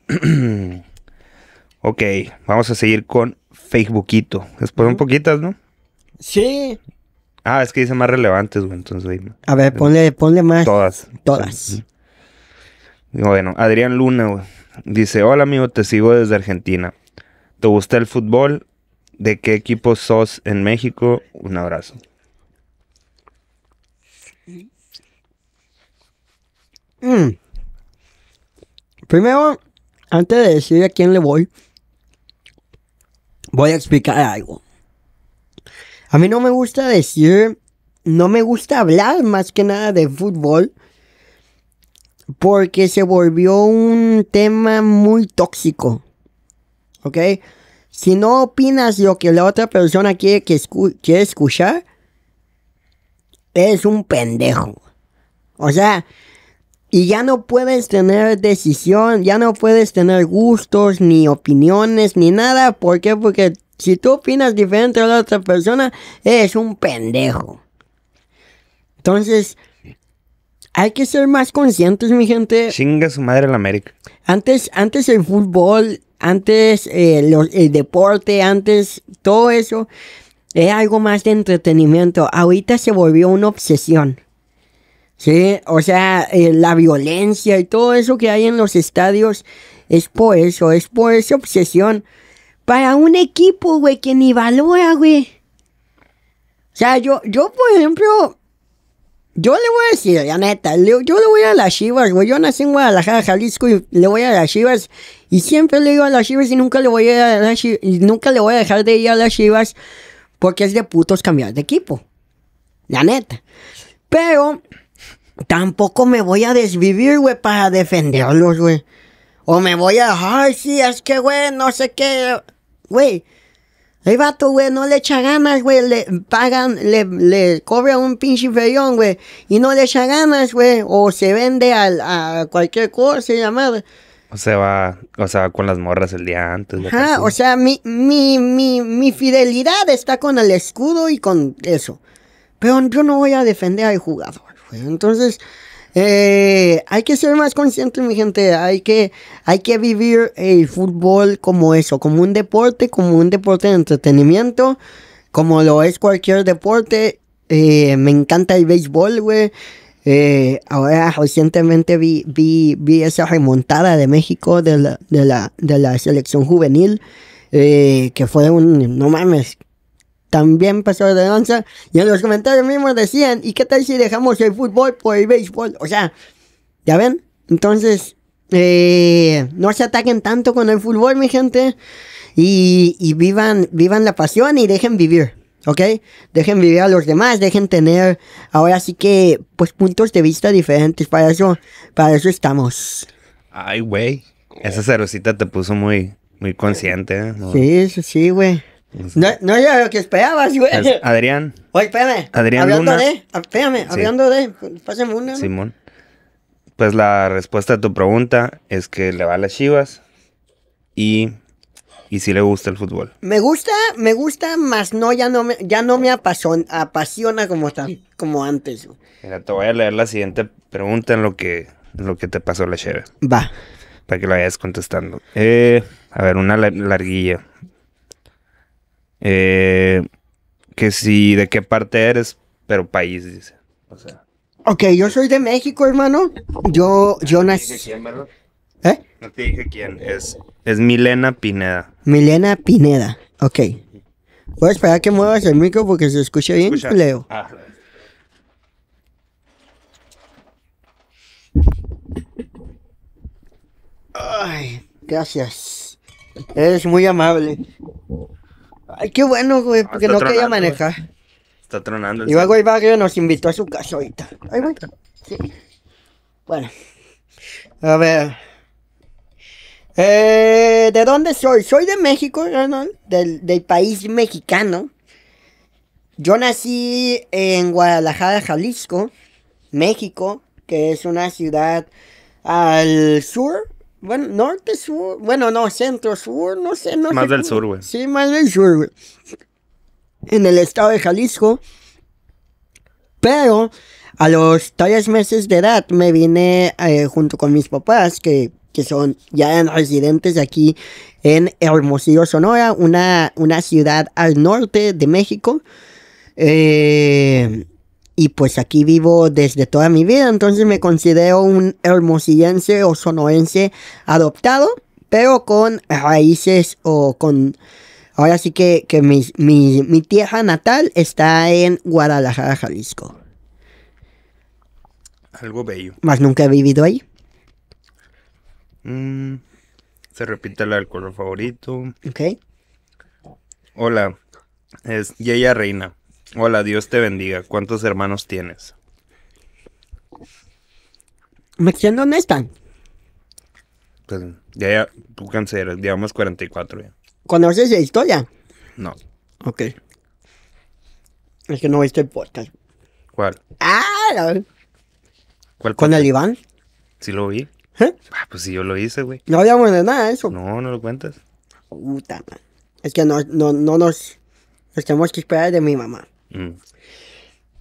ok, vamos a seguir con Facebookito. Después un poquitas, ¿no? Sí. Ah, es que dice más relevantes, güey. Entonces, güey. A ver, ponle, más. Todas. Todas. Bueno, Adrián Luna, güey. Dice, hola amigo, te sigo desde Argentina. ¿Te gusta el fútbol? ¿De qué equipo sos en México? Un abrazo. Mm. Primero, antes de decir a quién le voy, voy a explicar algo. A mí no me gusta decir, no me gusta hablar más que nada de fútbol porque se volvió un tema muy tóxico. ¿Ok? Si no opinas lo que la otra persona quiere, que escuchar, es un pendejo. O sea, y ya no puedes tener decisión, ya no puedes tener gustos, ni opiniones, ni nada. ¿Por qué? Porque si tú opinas diferente a la otra persona, es un pendejo. Entonces, hay que ser más conscientes, mi gente. Chinga su madre la América. Antes, antes el fútbol, antes eh, el deporte, antes todo eso, Era algo más de entretenimiento. Ahorita se volvió una obsesión. Sí, o sea, eh, la violencia y todo eso que hay en los estadios es por eso, es por esa obsesión para un equipo, güey, que ni valora, güey. O sea, yo, yo, por ejemplo, yo le voy a decir, la neta, yo le voy a las Chivas, güey. Yo nací en Guadalajara, Jalisco, y le voy a las Chivas. Y siempre le digo a las Chivas y nunca le voy a, las Chivas, y nunca le voy a dejar de ir a las Chivas porque es de putos cambiar de equipo. La neta. Pero tampoco me voy a desvivir, güey, para defenderlos, güey. O me voy a, ay, sí, es que, güey, no sé qué güey. El vato, güey, no le echa ganas, güey. Le pagan, le, le cobra un pinche feyón, güey. Y no le echa ganas, güey. O se vende a cualquier cosa llamada. O sea, va, o sea, va con las morras el día antes. Ajá, o sea, mi, mi, mi fidelidad está con el escudo y con eso. Pero yo no voy a defender al jugador, güey. Entonces, eh, hay que ser más consciente, mi gente. Hay que, hay que vivir el fútbol como eso, como un deporte, como un deporte de entretenimiento, como lo es cualquier deporte. Eh, me encanta el béisbol, güey. Eh, ahora recientemente vi, esa remontada de México de la, selección juvenil, que fue un, no mames, también pasó de danza. Y en los comentarios mismos decían, ¿y qué tal si dejamos el fútbol por el béisbol? O sea, ¿ya ven? Entonces, eh, no se ataquen tanto con el fútbol, mi gente. Y, y vivan, vivan la pasión y dejen vivir. ¿ok? Dejen vivir a los demás, dejen tener ahora sí que, pues, puntos de vista diferentes. Para eso, para eso estamos. Ay, güey. Esa cerosita te puso muy, muy consciente. ¿eh? sí, sí, güey. No, no era que esperabas, güey. Adrián. Oye, espérame. Adrián hablando de. Simón. Pues la respuesta a tu pregunta es que le va a las chivas y. Y si le gusta el fútbol. Me gusta, me gusta, más no, ya no me, ya no me apasiona, como, como antes. Mira, te voy a leer la siguiente pregunta en lo que, lo que te pasó la cheve. Va. Para que lo vayas contestando. Eh, a ver, una larguilla. Eh, que si de qué parte eres, pero país, dice. O sea. Ok, yo soy de México, hermano. Yo, yo nací. ¿Eh? No te dije quién, es, es Milena Pineda. Milena Pineda, ok. Voy a esperar que muevas el micro porque se escucha bien, Leo. Ah. Ay, gracias. Eres muy amable. Ay, qué bueno, güey, porque no, quería manejar. Está tronando. y luego el barrio nos invitó a su casa ahorita. Ay, güey. Sí. Bueno. A ver. Eh, ¿De dónde soy? Soy de México, ¿no? del, del, país mexicano. Yo nací en Guadalajara, Jalisco, México, que es una ciudad al sur bueno, norte, sur, bueno, no, centro, sur, no sé, no sé. Más del sur, güey. Sí, más del sur, güey. En el estado de Jalisco. Pero a los tres meses de edad me vine eh, junto con mis papás, que, son ya residentes aquí en Hermosillo, Sonora, una, una ciudad al norte de México. Eh y pues aquí vivo desde toda mi vida, entonces me considero un hermosillense o sonoense adoptado, pero con raíces o con... Ahora sí que, mi, mi, tierra natal está en Guadalajara, Jalisco. Algo bello. ¿Más nunca he vivido ahí? Mm, se repite el color favorito. Ok. Hola, es Yaya Reina. Hola, Dios te bendiga. ¿Cuántos hermanos tienes? Me siento honesta. Pues ya, ya tú cancelas, digamos 44 ya. ¿Conoces la historia? No. Ok. Es que no viste el podcast. ¿Cuál? Ah, ¿Cuál ¿Con el Iván? Sí lo vi. ¿Eh? Ah, pues sí, yo lo hice, güey. No habíamos de nada eso. No, no lo cuentas. Puta, Es que no, no, no nos tenemos que esperar de mi mamá. Mm.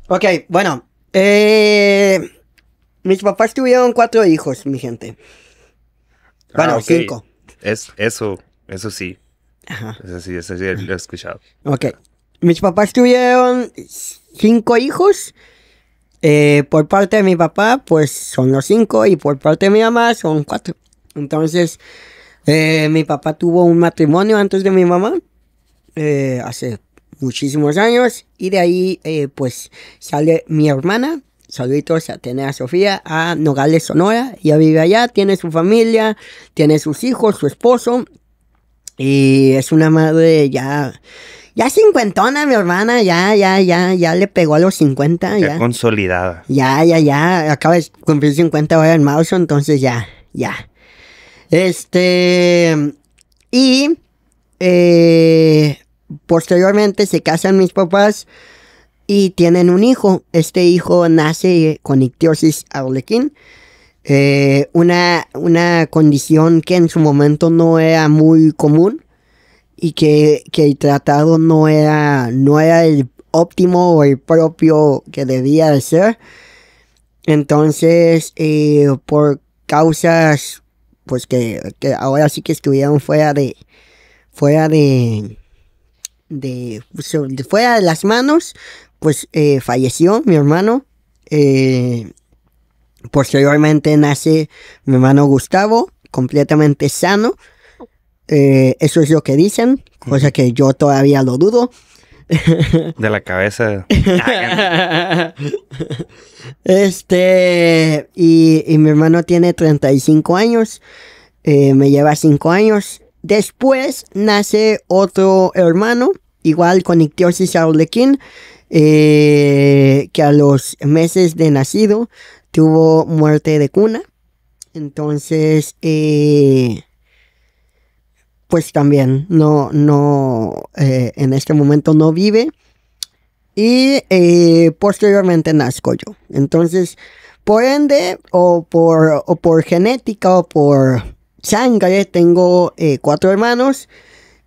Ok, bueno. Eh, mis papás tuvieron cuatro hijos, mi gente. Ah, bueno, cinco. eso, eso sí. Eso sí, eso sí lo he escuchado. Ok. Mis papás tuvieron cinco hijos. Eh, por parte de mi papá, pues son los cinco. Y por parte de mi mamá, son cuatro. Entonces, eh, mi papá tuvo un matrimonio antes de mi mamá. hace muchísimos años y de ahí eh, pues sale mi hermana. Saluditos a Tenea Sofía, a Nogales, Sonora. Ella vive allá, tiene su familia, tiene sus hijos, su esposo. Y es una madre ya ya cincuentona, mi hermana, ya, ya, ya, ya le pegó a los cincuenta, Ya, ya. consolidada. Ya, ya, ya. Acaba de cumplir cincuenta ahora en marzo, entonces ya, ya. Este. Y. Eh, posteriormente se casan mis papás y tienen un hijo. Este hijo nace eh, con ictiosis arlequín, eh, una, una condición que en su momento no era muy común y que, el tratado no era, no era el óptimo o el propio que debía de ser. Entonces, eh, por causas pues que, que ahora sí que estuvieron fuera de, fuera de, de, fuera de las manos, pues eh, falleció mi hermano. Eh, posteriormente nace mi hermano Gustavo, completamente sano. Eh, eso es lo que dicen, cosa que yo todavía lo dudo. De la cabeza. este, y, y, mi hermano tiene 35 años, me lleva 5 años. Después nace otro hermano, igual con ictiosis arlequín, eh, que a los meses de nacido tuvo muerte de cuna. Entonces, eh, pues también no, no, eh, en este momento no vive. Y posteriormente nazco yo. Entonces, por ende, o por, o por genética, o por sangre, tengo eh, cuatro hermanos,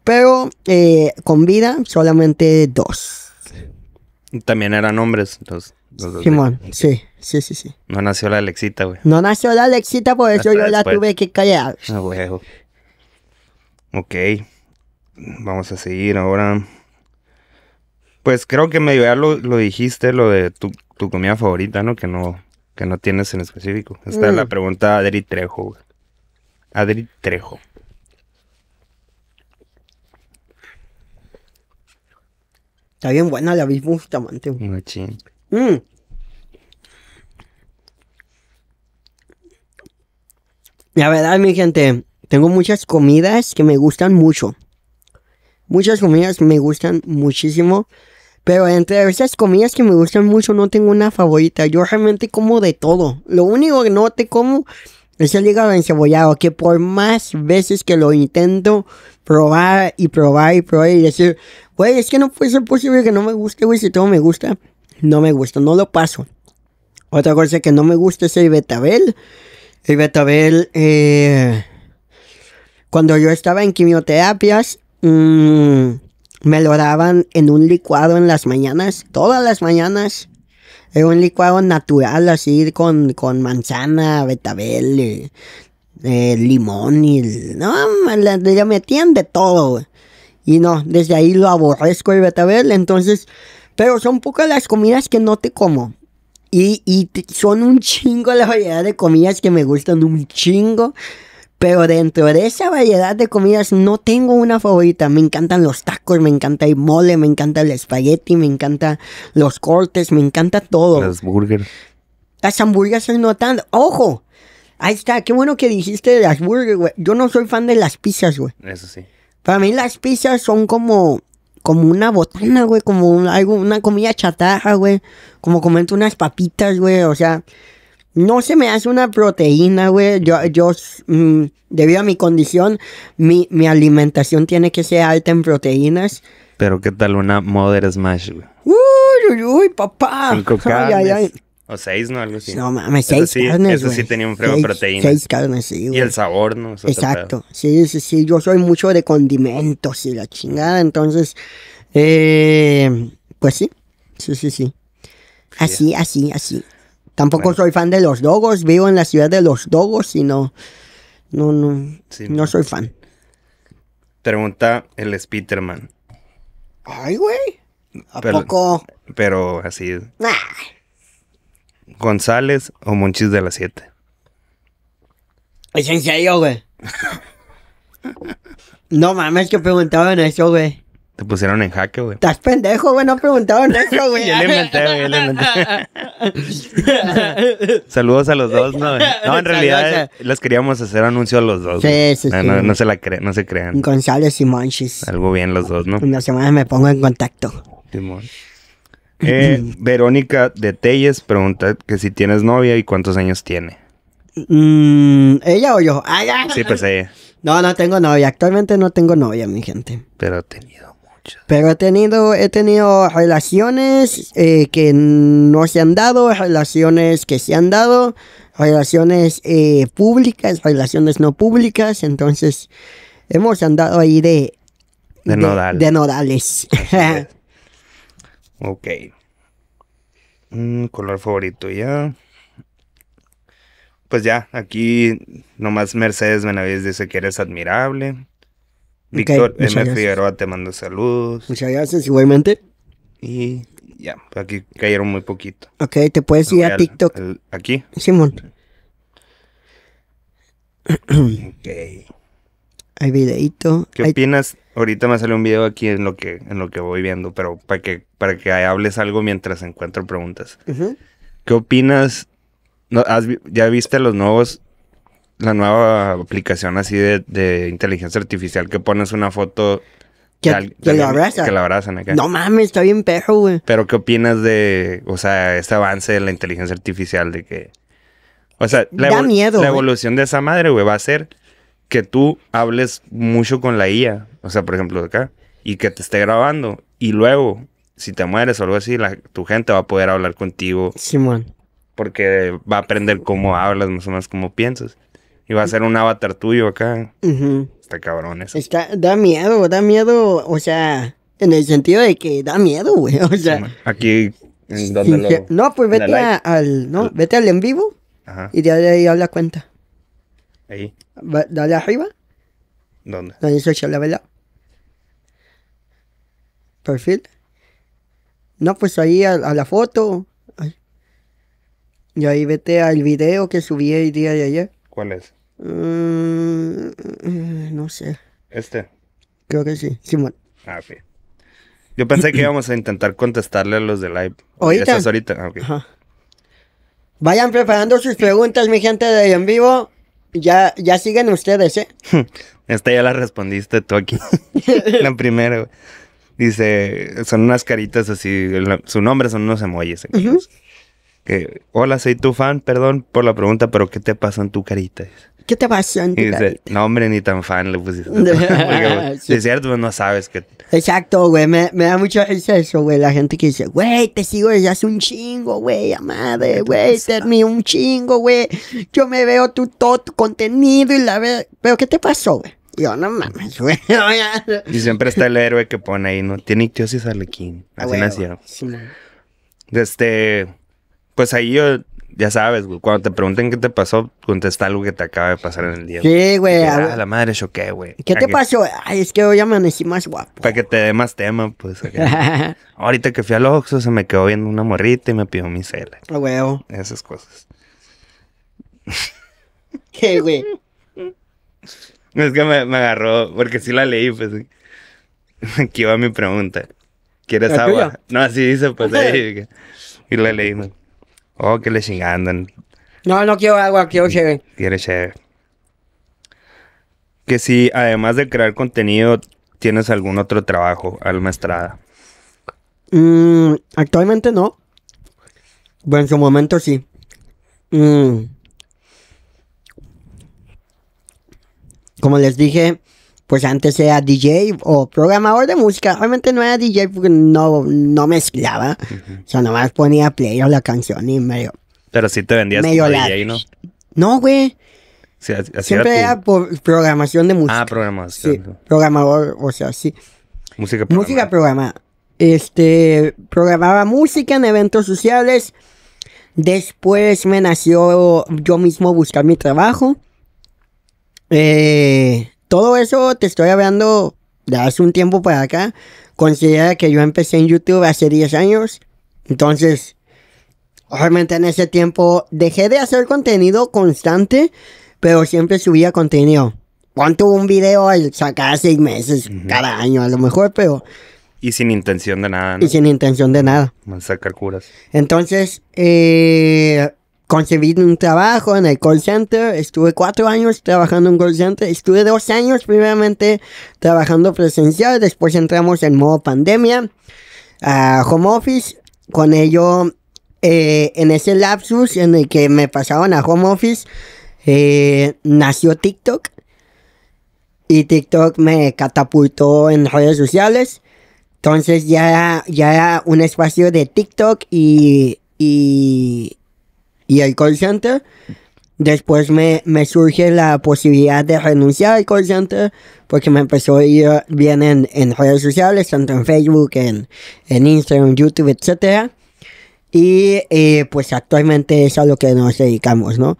pero eh, con vida solamente dos. También eran hombres los, dos. Simón, sí, sí, sí, sí. No nació la Alexita, güey. No nació la Alexita, por eso yo la tuve que callar. Ah, güey. Ok. Vamos a seguir ahora. Pues creo que me ya lo, lo, dijiste, lo de tu, comida favorita, ¿no? Que no, que no tienes en específico. Esta es la mm. pregunta de Adri Trejo, güey. Adri Trejo. Está bien buena la misma, justamente mm. La verdad, mi gente, tengo muchas comidas que me gustan mucho. Muchas comidas me gustan muchísimo. Pero entre esas comidas que me gustan mucho, no tengo una favorita. Yo realmente como de todo. Lo único que no te como es el hígado encebollado, que por más veces que lo intento probar y probar y probar y decir, güey, es que no puede ser posible que no me guste, güey, si todo me gusta, no me gusta, no lo paso. Otra cosa que no me gusta es el betabel. El betabel, eh, cuando yo estaba en quimioterapias, mm, me lo daban en un licuado en las mañanas, todas las mañanas, es un licuado natural, así, con, manzana, betabel, eh, eh, limón y... No, le, me metían de todo, Y no, desde ahí lo aborrezco el betabel, entonces... Pero son pocas las comidas que no te como. Y, y son un chingo la variedad de comidas que me gustan un chingo. Pero dentro de esa variedad de comidas no tengo una favorita. Me encantan los tacos, me encanta el mole, me encanta el espagueti, me encanta los cortes, me encanta todo. Las hamburguesas. Las hamburguesas no tanto. ¡Ojo! Ahí está, qué bueno que dijiste de las hamburguesas, güey. Yo no soy fan de las pizzas, güey. Eso sí. Para mí las pizzas son como como una botana, güey, como algo, una comida chatarra, güey. Como comento unas papitas, güey, o sea, no se me hace una proteína, güey. Yo, yo mm, debido a mi condición, mi, mi, alimentación tiene que ser alta en proteínas. Pero qué tal una Mother Smash, güey. Uy, uy, uy, papá. Cinco carnes. O seis, ¿no? Algo así. No mames, seis eso sí, Eso sí tenía un frío de proteína. Seis carnes, sí. Y el sabor, ¿no? Exacto. Sí, sí, sí. Yo soy mucho de condimentos y la chingada. Entonces, eh, pues sí. Sí, sí, sí. Así, así, así. Tampoco soy fan de los Dogos, vivo en la ciudad de los Dogos y no, no, no, no soy fan. Pregunta el Spiderman. Ay, güey. ¿A poco? Pero así es. ¿González o Monchis de las 7? Es en serio, güey. no mames que preguntaban eso, güey. Te pusieron en jaque, güey. Estás pendejo, güey. No preguntaron eso, güey. yo le inventé, güey. le Saludos a los dos, ¿no? No, en realidad les queríamos hacer anuncio a los dos. Sí, güey. sí, sí. No, se la no se crean. González y Monchis. Algo bien los dos, ¿no? Una semana me pongo en contacto. Timón. Eh, Verónica de Telles pregunta que si tienes novia y cuántos años tiene. Mm, ¿Ella o yo? Ah, ya. Sí, pues ella. No, no tengo novia. Actualmente no tengo novia, mi gente. Pero he tenido. Pero he tenido, he tenido relaciones eh, que no se han dado, relaciones que se han dado, relaciones eh, públicas, relaciones no públicas. Entonces, hemos andado ahí de... De, nodales. ok. Mm, color favorito ya pues ya, aquí nomás Mercedes Benavides dice que eres admirable. Víctor M. Figueroa te mando saludos. Muchas gracias, igualmente. Y ya, pues aquí cayeron muy poquito. Ok, te puedes ir a TikTok. aquí. Simón. ok. Hay videito. ¿Qué opinas? Ahorita me sale un video aquí en lo que, en lo que voy viendo, pero para que, para que hables algo mientras encuentro preguntas. ¿Qué opinas? ¿Ya viste los nuevos la nueva aplicación así de, inteligencia artificial que pones una foto que, la abrazan No mames, está bien perro, güey. Pero ¿qué opinas de, o sea, este avance de la inteligencia artificial de que... O sea, la, evolución de esa madre, güey, va a ser que tú hables mucho con la IA, o sea, por ejemplo, acá, y que te esté grabando, y luego, si te mueres o algo así, la, tu gente va a poder hablar contigo. Simón. Porque va a aprender cómo hablas, más o menos cómo piensas. Y va a ser un avatar tuyo acá. Está cabrón eso. Está, da miedo, da miedo, o sea, en el sentido de que da miedo, güey, o sea. Aquí, lo...? No, pues vete al, no, vete al en vivo Ajá. y de ahí a la cuenta. Ahí. dale arriba. ¿Dónde? Dale se la vela. Perfil. No, pues ahí a, la foto. Y ahí vete al video que subí el día de ayer. ¿Cuál es? Mm, no sé. ¿Este? Creo que sí, Simón. Ah, Yo pensé que íbamos a intentar contestarle a los de live. ¿Ahorita? es ahorita. Ah, Vayan preparando sus preguntas, mi gente de en vivo. Ya, ya siguen ustedes, ¿eh? Esta ya la respondiste tú aquí. la primera. Dice, son unas caritas así, su nombre son unos emojis. Uh hola, soy tu fan, perdón por la pregunta, pero ¿qué te pasa en tu carita? ¿Qué te pasa en tu carita? no, hombre, ni tan fan le pusiste. De pues, cierto, pues, no sabes que... Exacto, güey, me, da mucho Es eso, güey, la gente que dice, güey, te sigo ya hace un chingo, güey, amade, güey, ser ni un chingo, güey, yo me veo tu, todo tu contenido y la veo, pero ¿qué te pasó, güey? Yo no mames, güey. y siempre está el héroe que pone ahí, ¿no? Tiene ictiosis arlequín. Así ah, nacieron. Este, pues ahí yo, ya sabes, güey, cuando te pregunten qué te pasó, contesta algo que te acaba de pasar en el día. Sí, güey. Ah, la madre, choqué, güey. ¿Qué te pasó? es que hoy amanecí más guapo. Para que te dé más tema, pues. Ahorita que fui al Oxxo, se me quedó viendo una morrita y me pidió mi cel. Lo huevo. Esas cosas. ¿Qué, güey? Es que me, agarró, porque sí la leí, pues. Aquí va mi pregunta. ¿Quieres agua? No, así dice, pues. ahí, y la leí, Oh, que le sigan. No, no quiero agua, quiero cheve. Quiere cheve. Que si, además de crear contenido, tienes algún otro trabajo, Alma Estrada. Mm, actualmente no. bueno en su momento sí. Mm. Como les dije, pues antes era DJ o programador de música. Obviamente no era DJ porque no, no mezclaba. O sea, nomás ponía play o la canción y medio. Pero sí te vendías DJ, ¿no? No, güey. Siempre era por programación de música. Ah, programación. programador, o sea, sí. Música programada. Música programada. Este, programaba música en eventos sociales. Después me nació yo mismo buscar mi trabajo. Eh, todo eso te estoy hablando de hace un tiempo para acá. Considera que yo empecé en YouTube hace 10 años. Entonces, obviamente en ese tiempo dejé de hacer contenido constante, pero siempre subía contenido. hubo un video al sacar seis meses cada año a lo mejor, pero... Y sin intención de nada, ¿no? Y sin intención de nada. sacar curas. Entonces, eh, Concebí un trabajo en el call center, estuve cuatro años trabajando en call center, estuve dos años primeramente trabajando presencial, después entramos en modo pandemia, a home office, con ello eh, en ese lapsus en el que me pasaban a home office, eh, nació TikTok y TikTok me catapultó en redes sociales. Entonces ya, ya era un espacio de TikTok y, y y el call center. Después me, me surge la posibilidad de renunciar al call center porque me empezó a ir bien en, redes sociales, tanto en Facebook, en, en Instagram, YouTube, etc. Y eh, pues actualmente es a lo que nos dedicamos, ¿no?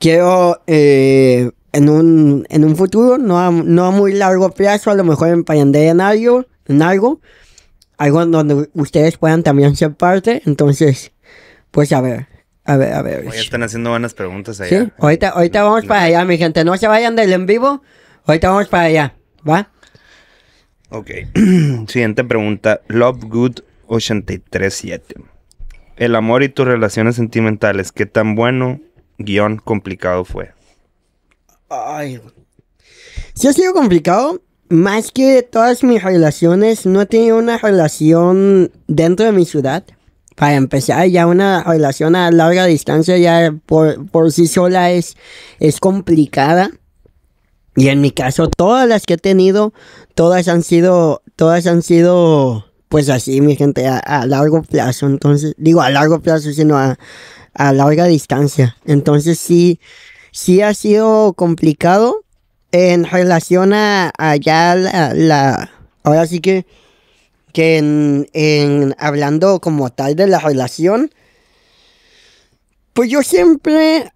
Quiero eh, en, un, en un futuro, no a, no muy largo plazo, a lo mejor emprender en algo, en algo, algo en donde ustedes puedan también ser parte. Entonces, pues a ver, a ver, a ver. están haciendo buenas preguntas allá. Sí, ahorita, vamos para allá, mi gente. No se vayan del en vivo. Ahorita vamos para allá. ¿Va? Ok. Siguiente pregunta. Love Good 837. El amor y tus relaciones sentimentales, ¿qué tan bueno guión complicado fue? Ay. Sí ha sido complicado. Más que todas mis relaciones, no he tenido una relación dentro de mi ciudad para empezar, ya una relación a larga distancia ya por, sí sola es, es complicada. Y en mi caso, todas las que he tenido, todas han sido, todas han sido, pues así, mi gente, a, largo plazo. Entonces, digo a largo plazo, sino a, a larga distancia. Entonces, sí, sí ha sido complicado en relación a, ya la, ahora sí que que en, hablando como tal de la relación, pues yo siempre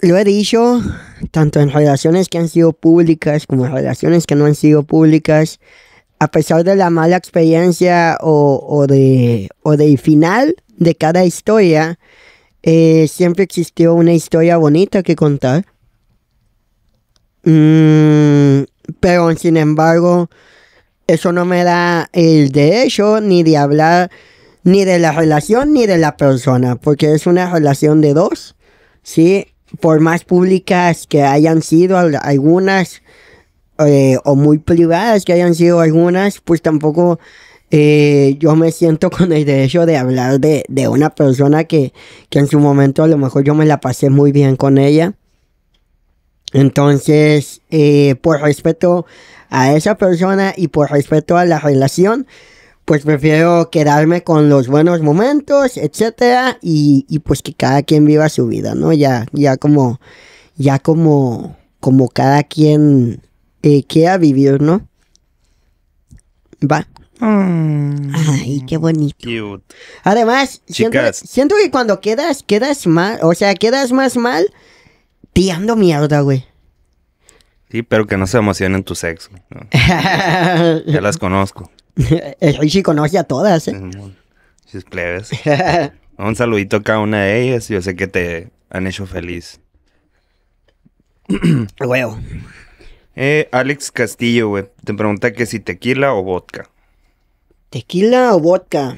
lo he dicho, tanto en relaciones que han sido públicas como en relaciones que no han sido públicas, a pesar de la mala experiencia o, de, del final de cada historia, eh, siempre existió una historia bonita que contar. Mm, pero sin embargo, eso no me da el derecho ni de hablar ni de la relación ni de la persona, porque es una relación de dos, ¿sí? Por más públicas que hayan sido algunas eh, o muy privadas que hayan sido algunas, pues tampoco eh, yo me siento con el derecho de hablar de, una persona que, que en su momento a lo mejor yo me la pasé muy bien con ella. Entonces, eh, por respeto a esa persona y por respeto a la relación, pues prefiero quedarme con los buenos momentos, etcétera, y, pues que cada quien viva su vida, ¿no? Ya, ya como, ya como, como cada quien eh, quiera vivir, ¿no? Va. Mm. Ay, qué bonito. Además, siento, siento, que cuando quedas, quedas mal, o sea, quedas más mal tirando mierda, güey. Sí, pero que no se emocionen tu sexo. ya las conozco. Hoy sí conoce a todas, ¿eh? es plebes. Un saludito a cada una de ellas. Yo sé que te han hecho feliz. Huevo. Eh, Alex Castillo, güey. Te pregunta que si tequila o vodka. ¿Tequila o vodka?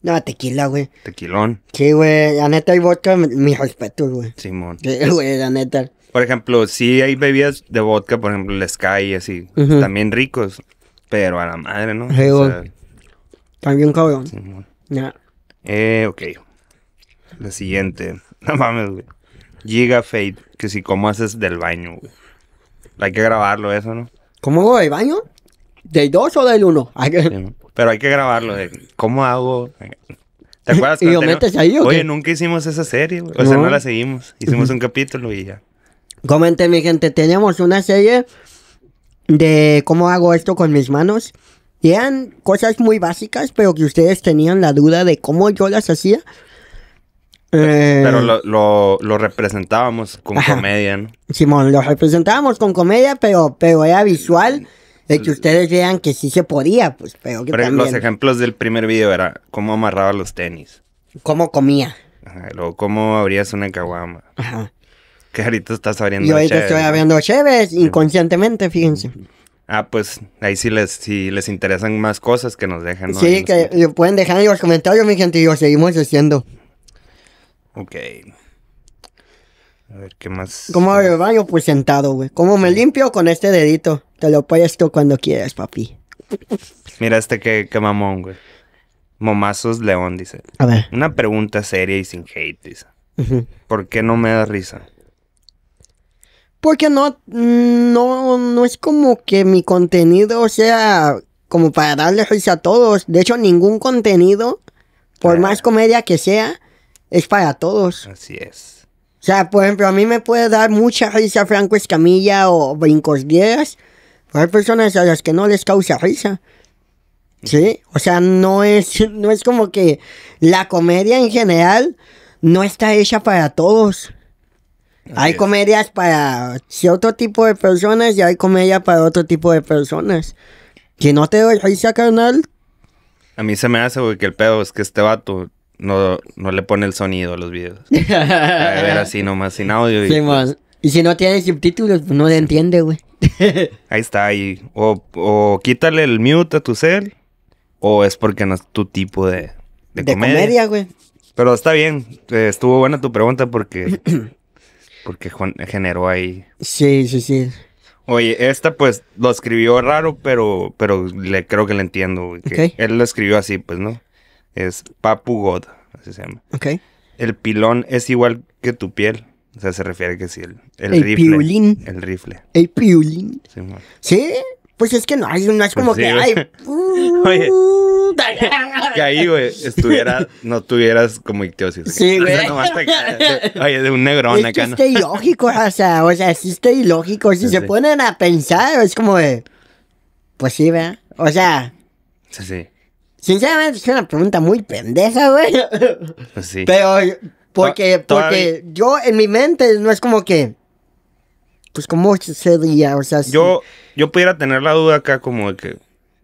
No, tequila, güey. Tequilón. Sí, güey. La neta, y vodka, mi respeto, güey. Simón. Sí, güey, la neta. Por ejemplo, si hay bebidas de vodka, por ejemplo, el Sky y así. También ricos. Pero a la madre, ¿no? también cabrón. Ya. Eh, ok. La siguiente. No mames, güey. Giga Fate, que si cómo haces del baño, güey. Hay que grabarlo eso, ¿no? ¿Cómo hago del baño? ¿Del dos o del 1? pero hay que grabarlo. ¿Cómo hago? Eh. ¿Te acuerdas? y lo metes ahí, Oye, nunca hicimos esa serie, güey. O sea, no la seguimos. Hicimos un capítulo y ya. Comenten, mi gente, tenemos una serie de cómo hago esto con mis manos. Y eran cosas muy básicas, pero que ustedes tenían la duda de cómo yo las hacía. Eh, pero lo, representábamos con comedia, ¿no? Simón, lo representábamos con comedia, pero, pero era visual. De que ustedes vean que sí se podía, pues, pero que pero Los ejemplos del primer video era cómo amarraba los tenis. Cómo comía. Ajá, luego cómo abrías una caguama. Ajá que ahorita estás abriendo Yo ahorita estoy abriendo cheves inconscientemente, fíjense. Ah, pues ahí sí les, les interesan más cosas que nos dejan. ¿no? Sí, que pueden dejar en los comentarios, mi gente, y lo seguimos haciendo. Ok. A ver, ¿qué más? ¿Cómo me baño? Pues sentado, güey. ¿Cómo me limpio? Con este dedito. Te lo puedes tú cuando quieras, papi. Mira este que, mamón, güey. Momazos León dice. A ver. Una pregunta seria y sin hate, dice. ¿Por qué no me da risa? porque no, no, no es como que mi contenido sea como para darle risa a todos. De hecho, ningún contenido, por más comedia que sea, es para todos. Así es. O sea, por ejemplo, a mí me puede dar mucha risa Franco Escamilla o Brincos 10, hay personas a las que no les causa risa. ¿Sí? O sea, no es, no es como que la comedia en general no está hecha para todos hay comedias para cierto tipo de personas y hay comedias para otro tipo de personas. Que no te doy risa, carnal. A mí se me hace, güey, que el pedo es que este vato no, no le pone el sonido a los videos. a ver, así nomás, sin audio. Y, si no tiene subtítulos, pues no le entiende, güey. ahí está, ahí. O, o, quítale el mute a tu cel, o es porque no es tu tipo de, de, comedia. comedia, güey. Pero está bien, eh, estuvo buena tu pregunta porque Porque generó ahí. Sí, sí, sí. Oye, esta pues lo escribió raro, pero, pero le creo que le entiendo. que Él lo escribió así, pues, ¿no? Es Papu God, así se llama. Ok. El pilón es igual que tu piel. O sea, se refiere que sí, el, el, el rifle. El rifle. El piulín. Sí, ¿Sí? Pues es que no, hay, no es pues como que, ay, que ahí, güey, estuviera, no tuvieras como ictiosis. Sí, güey. oye, de un negrón es acá. Que ¿no? Está ilógico, o sea, o sea, sí está ilógico. Si se ponen a pensar, es como de. Pues sí, ¿verdad? O sea. Sí, sí. Sinceramente es una pregunta muy pendeja, güey. Pues sí. Pero, porque, porque yo en mi mente no es como que. Pues, ¿cómo sería? O sea, Yo yo pudiera tener la duda acá como de que,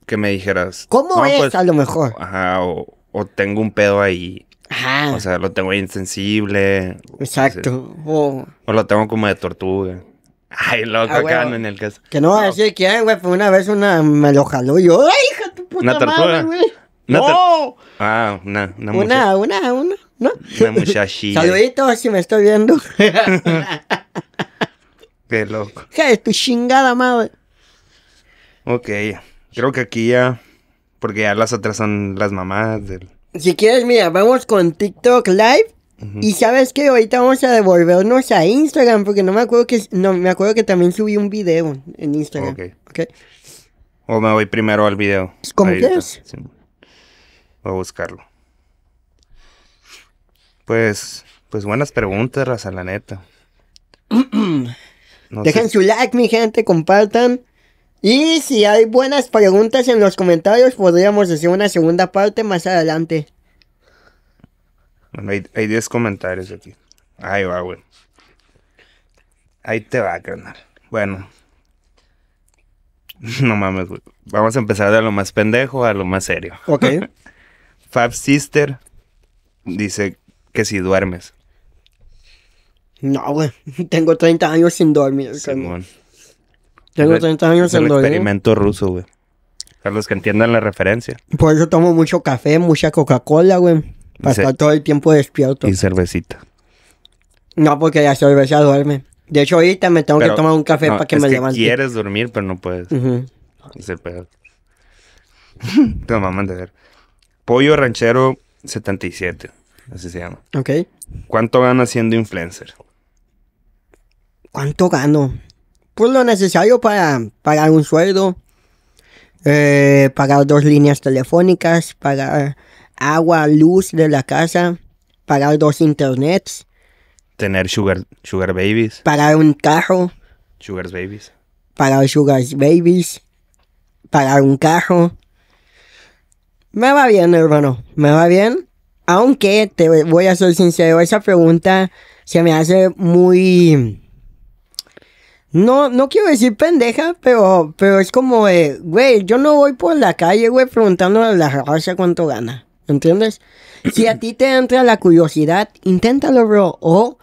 que me dijeras. ¿Cómo es pues, a lo mejor? Ajá, o, tengo un pedo ahí. Ajá. O sea, lo tengo ahí insensible. Exacto. O, oh. lo tengo como de tortuga. Ay, loco, ah, acá en el caso. Que no, no. así que, güey, pues una vez una, me lo jaló y yo, ay, hija tu puta ¿Una tortuga? güey. ¡No! Ah, una, una Una, una, una, ¿no? Una muchachilla. Saludito si me estoy viendo. Qué loco. Hija de tu chingada madre. Ok, creo que aquí ya, porque ya las otras son las mamás del... Si quieres, mira, vamos con TikTok Live. Y sabes que ahorita vamos a devolvernos a Instagram, porque no me acuerdo que, no, me acuerdo que también subí un video en Instagram. Ok. O me voy primero al video. ¿Cómo quieres? Voy a buscarlo. Pues, pues buenas preguntas, raza, la neta. Dejen su like, mi gente, compartan. Y si hay buenas preguntas en los comentarios, podríamos hacer una segunda parte más adelante. Bueno, hay, 10 comentarios aquí. Ahí va, güey. Ahí te va, Granar. Bueno. No mames, güey. Vamos a empezar de lo más pendejo a lo más serio. Ok. Fab Sister dice que si duermes. No, güey. Tengo 30 años sin dormir. Tengo 30 años en el experimento ruso, güey. Para los que entiendan la referencia. Por eso tomo mucho café, mucha Coca-Cola, güey. Para estar todo el tiempo despierto. Y cervecita. No, porque la cerveza duerme. De hecho, ahorita me tengo que tomar un café para que me que levante. Quieres dormir, pero no puedes. Uh -huh. Te vamos a ver. Pollo Ranchero 77. Así se llama. Ok. ¿Cuánto gana siendo influencer? ¿Cuánto gano? Fue pues, lo necesario para pagar un sueldo, eh, pagar dos líneas telefónicas, pagar agua, luz de la casa, pagar dos internets. Tener sugar, sugar babies. Pagar un carro. Sugar babies. Pagar sugar babies. Pagar un carro. Me va bien, hermano. Me va bien. Aunque te voy a ser sincero, esa pregunta se me hace muy no, no quiero decir pendeja, pero, pero es como, güey, yo no voy por la calle, güey, preguntando a la raza cuánto gana. ¿Entiendes? si a ti te entra la curiosidad, inténtalo, bro. O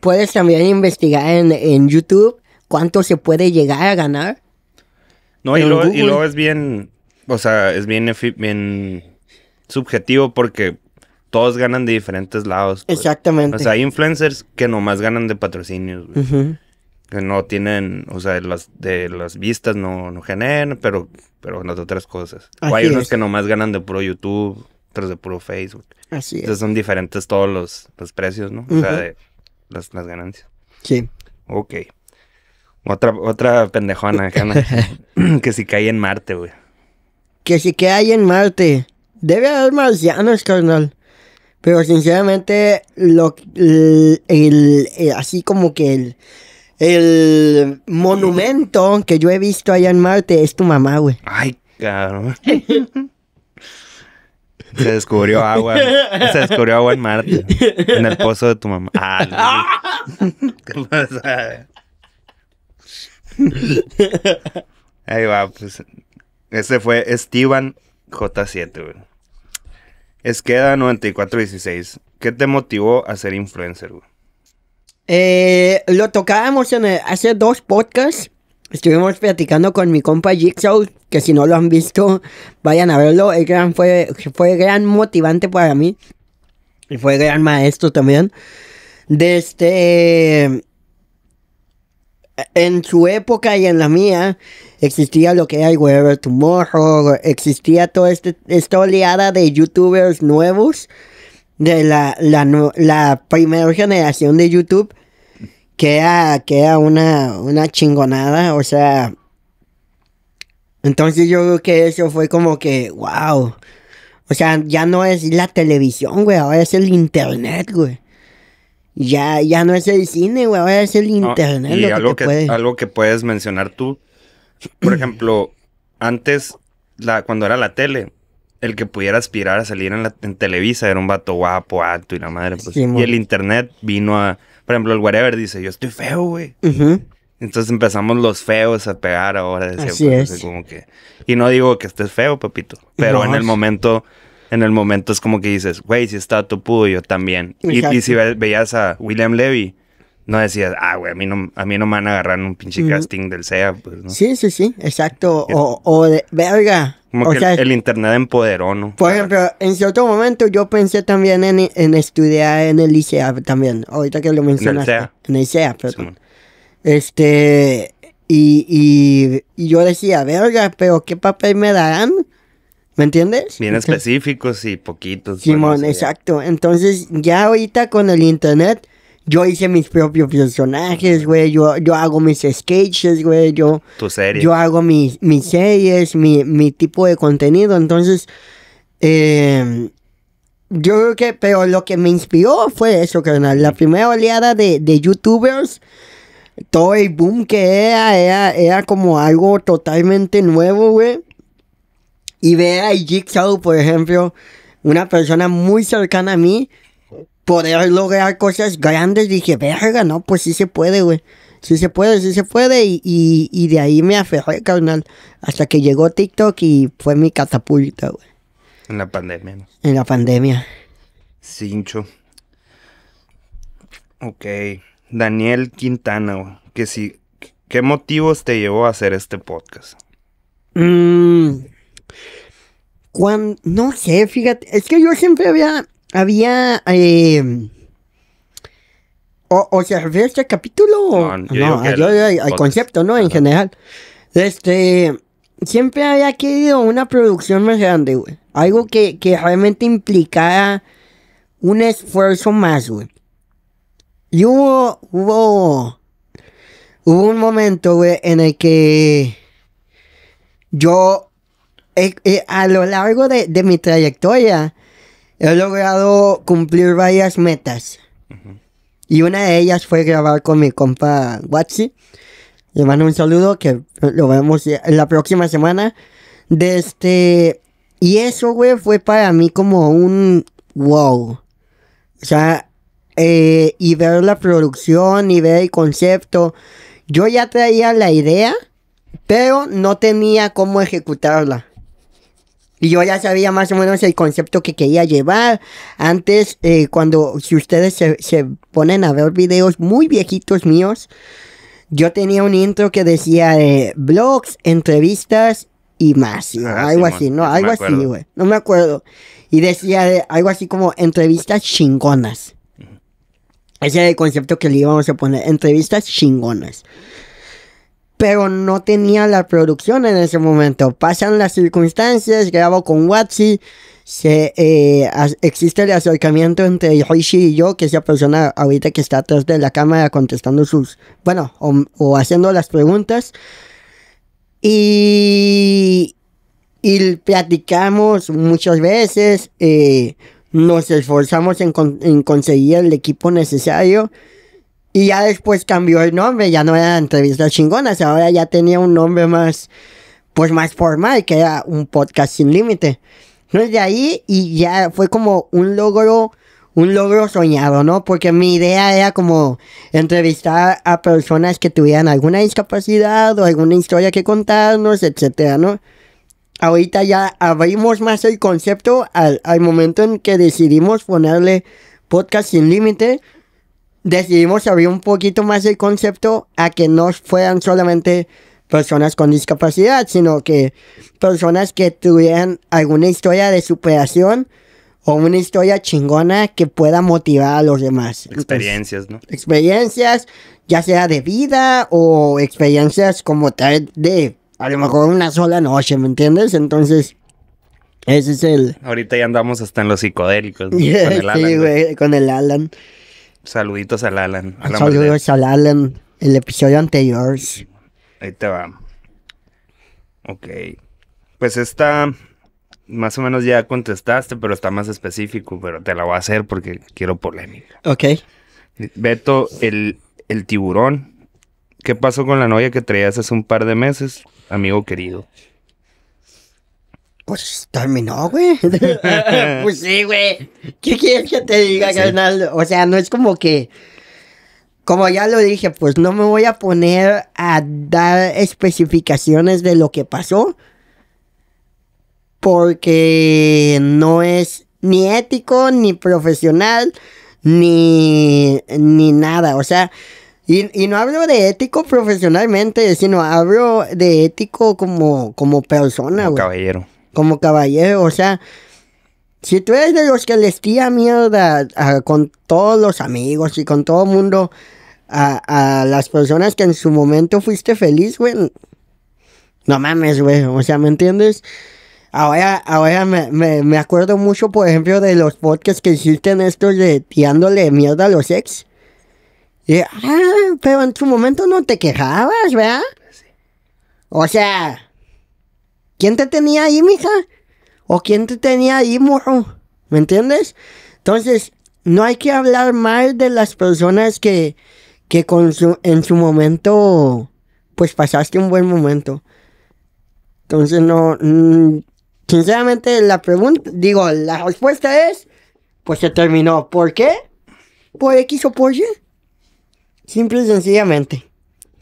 puedes también investigar en, en YouTube cuánto se puede llegar a ganar. No, y luego, y luego, es bien, o sea, es bien, bien subjetivo porque todos ganan de diferentes lados. Pues. Exactamente. O sea, hay influencers que nomás ganan de patrocinios. Güey que no tienen, o sea, las, de las vistas no, no generan, pero, pero las otras cosas. o hay unos que nomás ganan de puro YouTube, otros de puro Facebook. Así Entonces son diferentes todos los, precios, ¿no? O sea, de las, ganancias. Sí. Ok. Otra, otra pendejona, que si cae en Marte, güey. Que si cae en Marte. Debe haber marcianos, carnal. Pero sinceramente, lo, el, así como que el el monumento que yo he visto allá en Marte es tu mamá, güey. Ay, cabrón. Se descubrió agua. Se descubrió agua en Marte. En el pozo de tu mamá. Ah, ¿Qué pasa? Ahí va, pues. Ese fue Steven J7, güey. Esqueda 9416. ¿Qué te motivó a ser influencer, güey? Eh, lo tocábamos en hace dos podcasts. Estuvimos platicando con mi compa Jigsaw, que si no lo han visto, vayan a verlo. El gran fue, fue gran motivante para mí. Y fue gran maestro también. De este. En su época y en la mía, existía lo que hay el Wherever Tomorrow, existía toda este, esta oleada de youtubers nuevos de la, la, la primera generación de YouTube queda, una, chingonada, o sea. Entonces yo creo que eso fue como que, wow. O sea, ya no es la televisión, güey, ahora es el internet, güey. Ya, ya no es el cine, güey, ahora es el internet. y algo, que, puedes mencionar tú, por ejemplo, antes, cuando era la tele, el que pudiera aspirar a salir en, la, Televisa era un vato guapo, alto y la madre. Pues. y el internet vino a. Por ejemplo, el Whatever dice: Yo estoy feo, güey. Entonces empezamos los feos a pegar ahora. Así pues, es. Como que, y no digo que estés feo, papito. Pero en el momento. En el momento es como que dices, güey, si está tu pudo, yo también. Y, si veías a William Levy, no decías, ah, güey, a, mí no, a mí no me van a agarrar en un pinche casting del SEA, pues, ¿no? Sí, sí, sí, exacto. O, o de, verga, como que el, internet empoderó, ¿no? Por ejemplo, en cierto momento yo pensé también en, estudiar en el ICEA también, ahorita que lo mencionaste. En el ICEA. este, y, y, y, yo decía, verga, pero ¿qué papel me darán? ¿Me entiendes? Bien específicos y poquitos. Simón, exacto. Entonces, ya ahorita con el internet yo hice mis propios personajes, güey. Yo, hago mis sketches, güey. Yo, yo hago mis, mis series, mi, tipo de contenido. Entonces, em, yo creo que, pero lo que me inspiró fue eso, carnal. La primera oleada de, youtubers todo el boom que era, era, como algo totalmente nuevo, güey. Y ver a Jigsaw, por ejemplo, una persona muy cercana a mí, poder lograr cosas grandes, dije, verga, no, pues sí se puede, güey. Sí se puede, sí se puede. Y, de ahí me aferré, carnal. Hasta que llegó TikTok y fue mi catapulta, güey. En la pandemia, En la pandemia. Cincho. Ok. Daniel Quintana, güey. Que si, ¿Qué motivos te llevó a hacer este podcast? Mmm. Cuando, no sé, fíjate, es que yo siempre había había... Em, o, se refiere a este capítulo no, el, al concepto, ¿no? En general. Este, siempre había querido una producción más grande, güey. Algo que, realmente implicara un esfuerzo más, güey. Y hubo, hubo, hubo un momento, güey, en el que yo, eh, eh, a lo largo de, de mi trayectoria, He logrado cumplir varias metas. Y una de ellas fue grabar con mi compa Watsi. Le mando un saludo que lo vemos la próxima semana. De este... Y eso, güey, fue para mí como un wow. O sea, eh, y ver la producción y ver el concepto. Yo ya traía la idea, pero no tenía cómo ejecutarla. Y yo ya sabía más o menos el concepto que quería llevar. Antes, eh, cuando, si ustedes se, ponen a ver videos muy viejitos míos, yo tenía un intro que decía eh, blogs, entrevistas y más, ah, algo así, ¿no? Algo así, güey. No me acuerdo. Y decía eh, algo así como entrevistas chingonas. Ese era el concepto que le íbamos a poner, entrevistas chingonas pero no tenía la producción en ese momento. Pasan las circunstancias, grabo con Watsi, se, eh, existe el acercamiento entre Hoishi y yo, que es la persona ahorita que está atrás de la cámara contestando sus, bueno, o, haciendo las preguntas. Y, y platicamos muchas veces, eh, nos esforzamos en, en conseguir el equipo necesario. Y ya después cambió el nombre, ya no era entrevistas chingonas, ahora ya tenía un nombre más, pues más formal, que era un podcast sin límite. Entonces de ahí y ya fue como un logro, un logro soñado, ¿no? Porque mi idea era como entrevistar a personas que tuvieran alguna discapacidad o alguna historia que contarnos, etcétera, ¿no? Ahorita ya abrimos más el concepto al, al momento en que decidimos ponerle podcast sin límite decidimos abrir un poquito más el concepto a que no fueran solamente personas con discapacidad, sino que personas que tuvieran alguna historia de superación o una historia chingona que pueda motivar a los demás. Experiencias, ¿no? Experiencias, ya sea de vida o experiencias como tal de a lo mejor una sola noche, ¿me entiendes? Entonces, ese es el... Ahorita ya andamos hasta en los psicodélicos. con el Alan. Sí, güey, con el Alan. Saluditos al Alan. Saludos al Alan. El episodio anterior. Ahí te va. Ok. Pues esta, más o menos ya contestaste, pero está más específico, pero te la voy a hacer porque quiero polémica. Ok. Beto, el, el tiburón. ¿Qué pasó con la novia que traías hace un par de meses, amigo querido? Pues terminó, güey. pues sí, güey. ¿Qué quieres que te diga, carnal? O sea, no es como que. Como ya lo dije, pues no me voy a poner a dar especificaciones de lo que pasó. Porque no es ni ético, ni profesional, ni, ni nada. O sea, y, no hablo de ético profesionalmente, sino hablo de ético como, como persona, güey. Caballero como caballero, o sea, si tú eres de los que les tira mierda a, con todos los amigos y con todo el mundo, a, las personas que en su momento fuiste feliz, güey, no mames, güey, o sea, ¿me entiendes? Ahora, ahora me, acuerdo mucho, por ejemplo, de los podcasts que hiciste en estos de tirándole mierda a los ex. Y, ah, pero en su momento no te quejabas, ¿verdad? O sea, ¿Quién te tenía ahí, mija? ¿O quién te tenía ahí, morro? ¿Me entiendes? Entonces, no hay que hablar mal de las personas que, con en su momento, pues pasaste un buen momento. Entonces, no, mm, sinceramente la pregunta, digo, la respuesta es, pues se terminó. ¿Por qué? Por X o por Y. Simple y sencillamente.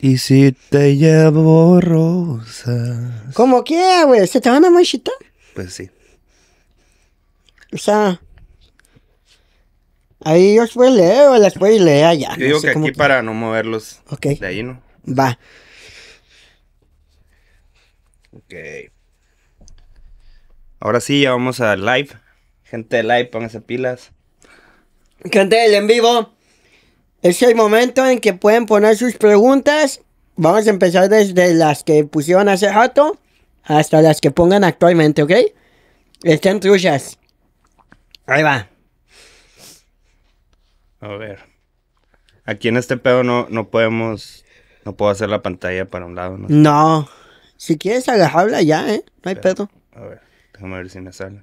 Y si te llevo rosas. ¿Cómo qué, güey? ¿Se te van a marchitar? Pues sí. O sea, ahí yo voy a leer o las puedo leer allá. Yo digo que aquí para no moverlos de ahí, ¿no? Va. Ok. Ahora sí, ya vamos a live. Gente de live, pónganse pilas. Gente del en vivo. Es el momento en que pueden poner sus preguntas. Vamos a empezar desde las que pusieron hace rato hasta las que pongan actualmente, ¿ok? Están truchas. Ahí va. A ver. Aquí en este pedo no, no podemos. No puedo hacer la pantalla para un lado. No. Si quieres agarrarla ya, ¿eh? No hay pedo. A ver, déjame ver si me sale.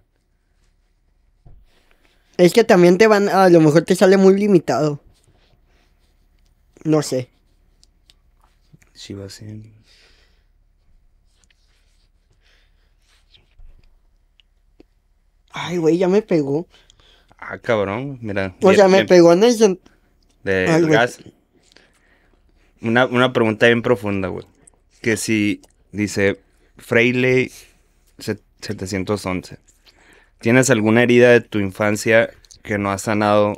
Es que también te van. A lo mejor te sale muy limitado. No sé. Si va a ser. Ay, güey, ya me pegó. Ah, cabrón, mira. O sea, me, pegó en el. De gas. Una, pregunta bien profunda, güey. Que si dice Freile 711. ¿Tienes alguna herida de tu infancia que no ha sanado?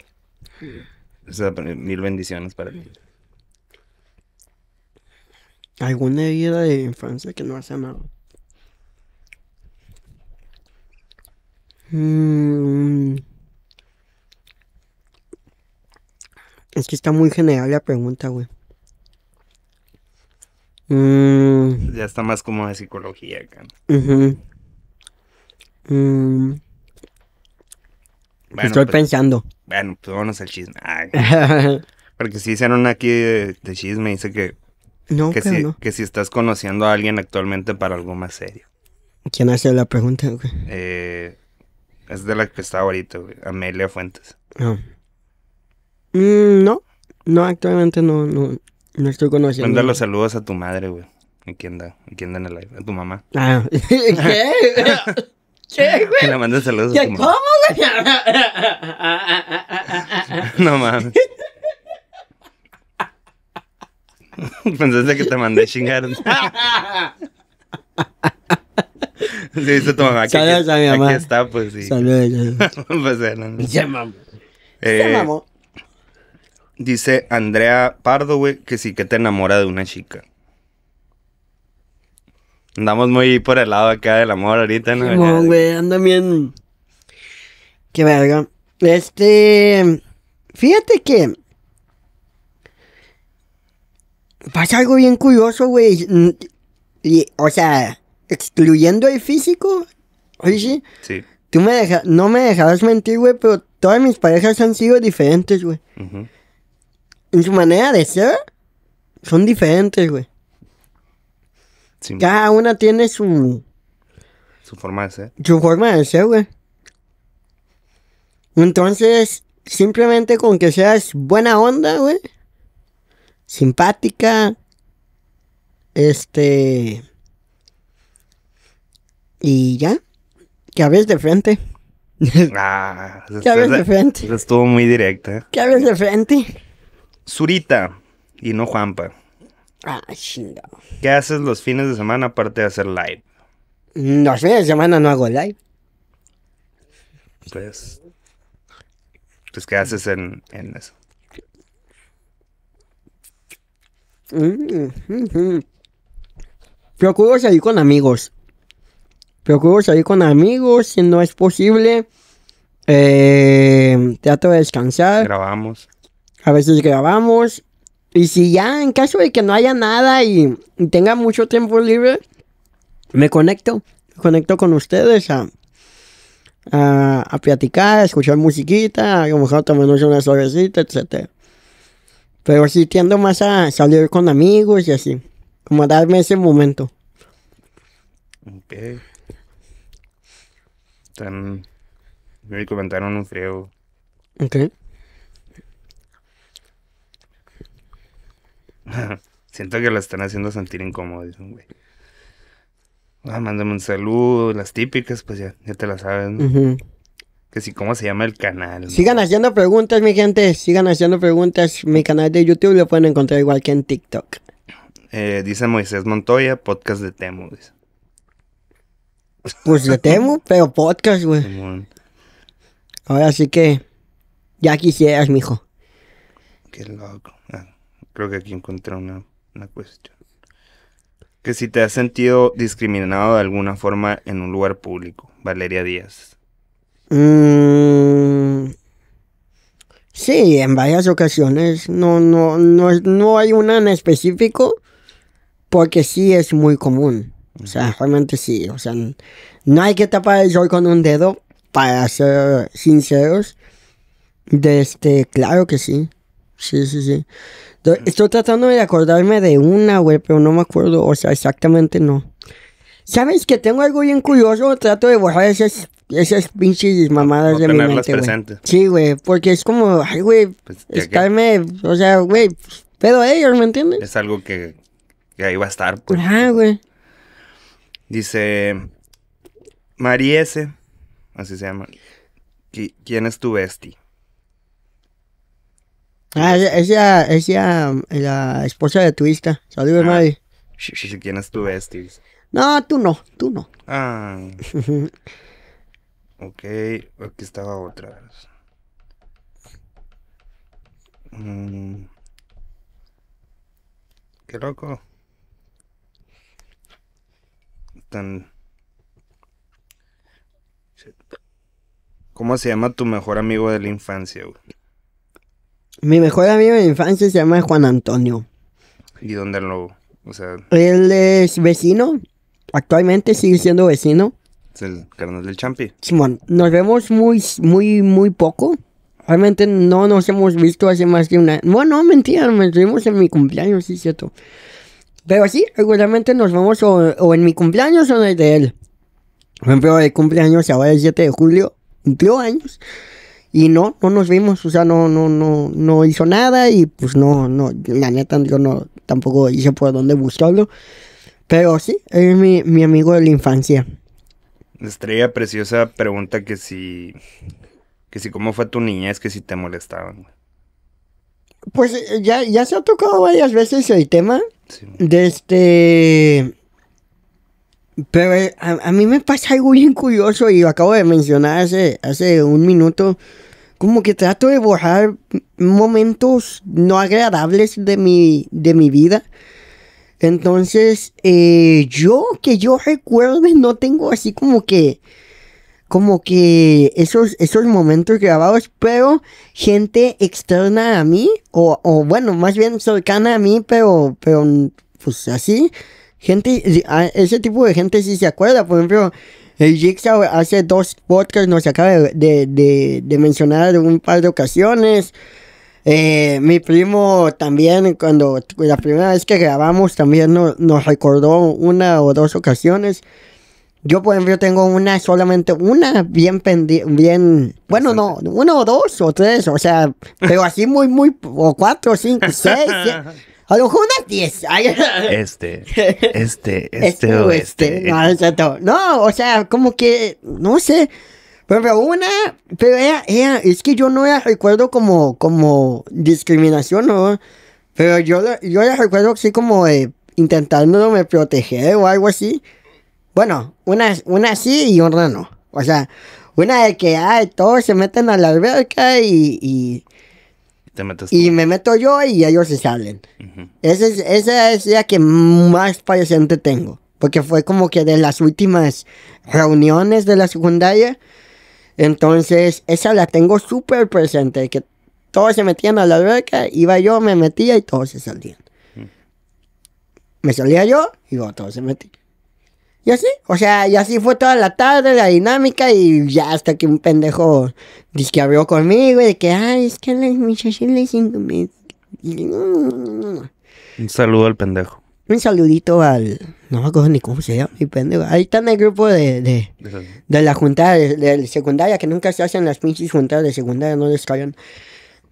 mil bendiciones para ti alguna herida de infancia que no hace nada mm. Es que está muy general la pregunta, güey. Mm. Ya está más como de psicología acá. Mm. Pues estoy pues, pensando. Bueno, pues vámonos al chisme. porque si hicieron aquí de chisme, dice que no, que, si, que si estás conociendo a alguien actualmente para algo más serio. ¿Quién hace la pregunta? Güey? Eh, es de la que está ahorita, güey, Amelia Fuentes. No. Mm, no, no, actualmente no, no, no estoy conociendo. Manda los saludos a tu madre, güey. ¿A quién da? ¿A quién da en el live? A tu mamá. Ah, ¿qué? ¿Qué, güey? Que le mandes saludos a tu mamá. ¿Cómo, güey? no mames. Pensaste que te mandé chingar. Sí, dice tu mamá. Saludos a mi mamá. Aquí está, pues sí. Saludos. pues bueno. Eh, dice Andrea Pardo, güey, que sí que te enamora de una chica. Andamos muy por el lado acá del amor ahorita, ¿no? No, güey, anda bien. Qué verga. Este. Fíjate que pasa algo bien curioso, güey. Mm, o sea, excluyendo el físico, ¿sí? Sí. Tú me deja, no me dejabas mentir, güey, pero todas mis parejas han sido diferentes, güey. En su manera de ser, son diferentes, güey. Cada una tiene su... Su forma de ser. Su forma de ser, güey. Entonces, simplemente con que seas buena onda, güey simpática. Este. Y ya. Que hables de frente. Ah, que de frente. Estuvo muy directa. ¿Qué hables de frente. Zurita y no Juanpa. Ah, chingado. ¿Qué haces los fines de semana aparte de hacer live? Mm, los fines de semana no hago live. Pues. Pues, ¿qué haces en, en eso? Mm, mm, mm, Procuro salir con amigos. Procuro salir con amigos si no es posible. Eh, de descansar. Grabamos. A veces grabamos. Y si ya, en caso de que no haya nada y, tenga mucho tiempo libre, me conecto. Me conecto con ustedes a, a, platicar, a escuchar musiquita, a lo mejor tomarnos una suavecita, etcétera. Pero sí tiendo más a salir con amigos y así. Como a darme ese momento. Ok. Están. Me comentaron un frío. Ok. Siento que la están haciendo sentir incómodo, güey. Ah, mándame un saludo, las típicas, pues ya, ya te las sabes, ¿no? Que si, ¿cómo se llama el canal? Sigan haciendo preguntas, mi gente. Sigan haciendo preguntas. Mi canal de YouTube lo pueden encontrar igual que en TikTok. Eh, dice Moisés Montoya, podcast de Temu. Pues de Temu, pero podcast, güey. Ahora sí que ya quisieras, mijo. Qué loco. Ah, creo que aquí encontré una, una cuestión. Que si te has sentido discriminado de alguna forma en un lugar público. Valeria Díaz. Mmm. sí, en varias ocasiones. No, no, no, no hay una en específico porque sí es muy común. O sea, realmente sí. O sea, no hay que tapar el sol con un dedo, para ser sinceros. De este, claro que sí. Sí, sí, sí. Estoy tratando de acordarme de una, güey, pero no me acuerdo. O sea, exactamente no. ¿Sabes que tengo algo bien curioso? Trato de borrar ese esas pinches mamadas de mi mente, presentes. Sí, güey, porque es como, ay, güey, pues, estarme, o sea, güey, a ellos, ¿me entiendes? Es algo que, ahí va a estar, pues. Ajá, güey. Dice, Mariese, así se llama, ¿quién es tu bestie? Ah, es la, es la, la esposa de tu hija. Saludos, ah. Mari. ¿Quién es tu bestie? No, tú no, tú no. Ah. Ok, aquí estaba otra vez. Mm. Qué loco. Tan... ¿Cómo se llama tu mejor amigo de la infancia, Mi mejor amigo de la infancia se llama Juan Antonio. ¿Y dónde lo...? O sea... Él es vecino. Actualmente sigue siendo vecino. Es el carnal del Champi. Simón, nos vemos muy, muy, muy poco. Realmente no nos hemos visto hace más de una. Bueno, mentira, nos vimos en mi cumpleaños, sí, cierto. Pero sí, regularmente nos vemos o, en mi cumpleaños o en el de él. Por ejemplo, de cumpleaños ahora el 7 de julio, cumplió años. Y no, no nos vimos, o sea, no, no, no, no hizo nada y pues no, no, la neta yo no, tampoco hice por dónde buscarlo. Pero sí, es mi, mi amigo de la infancia. Estrella Preciosa pregunta que si. Que si cómo fue tu niñez, que si te molestaban. Pues eh, ya, se ha tocado varias veces el tema. De este. Pero eh, a, mí me pasa algo bien curioso y lo acabo de mencionar hace, un minuto. Como que trato de borrar momentos no agradables de mi, de mi vida. Entonces, eh, yo que yo recuerde, no tengo así como que, como que esos, esos momentos grabados, pero gente externa a mí, o, o bueno, más bien cercana a mí, pero, pero, pues así, gente, ese tipo de gente sí se acuerda, por ejemplo, el Jigsaw hace dos podcasts nos acaba de, de, de, de mencionar un par de ocasiones. Eh, mi primo también, cuando la primera vez que grabamos, también nos recordó una o dos ocasiones. Yo, por ejemplo, tengo una, solamente una, bien pendiente, bien, bueno, no, uno o dos o tres, o sea, pero así muy, muy, o cuatro, cinco, seis, a lo mejor unas diez. Este, este, este, este, este, no, o sea, como que, no sé, pero una, pero ella, ella, es que yo no la recuerdo como, como discriminación, ¿no? Pero yo, la, yo recuerdo así como de intentándome proteger o algo así. Bueno, una, una sí y otra no. O sea, una de que ay, todos se meten a la alberca y, y, me meto yo y ellos se salen. esa, es, esa es la que más presente tengo. Porque fue como que de las últimas reuniones de la secundaria entonces, esa la tengo súper presente, que todos se metían a la alberca, iba yo, me metía y todos se salían. Mm. Me salía yo y luego todos se metían. Y así, o sea, y así fue toda la tarde, la dinámica, y ya hasta que un pendejo dice que abrió conmigo y de que, ay, es que las muchachas les Un saludo al pendejo un saludito al. No me acuerdo ni cómo se llama, mi Ahí está en el grupo de, de, la junta de, secundaria, que nunca se hacen las pinches juntas de secundaria, no les callan.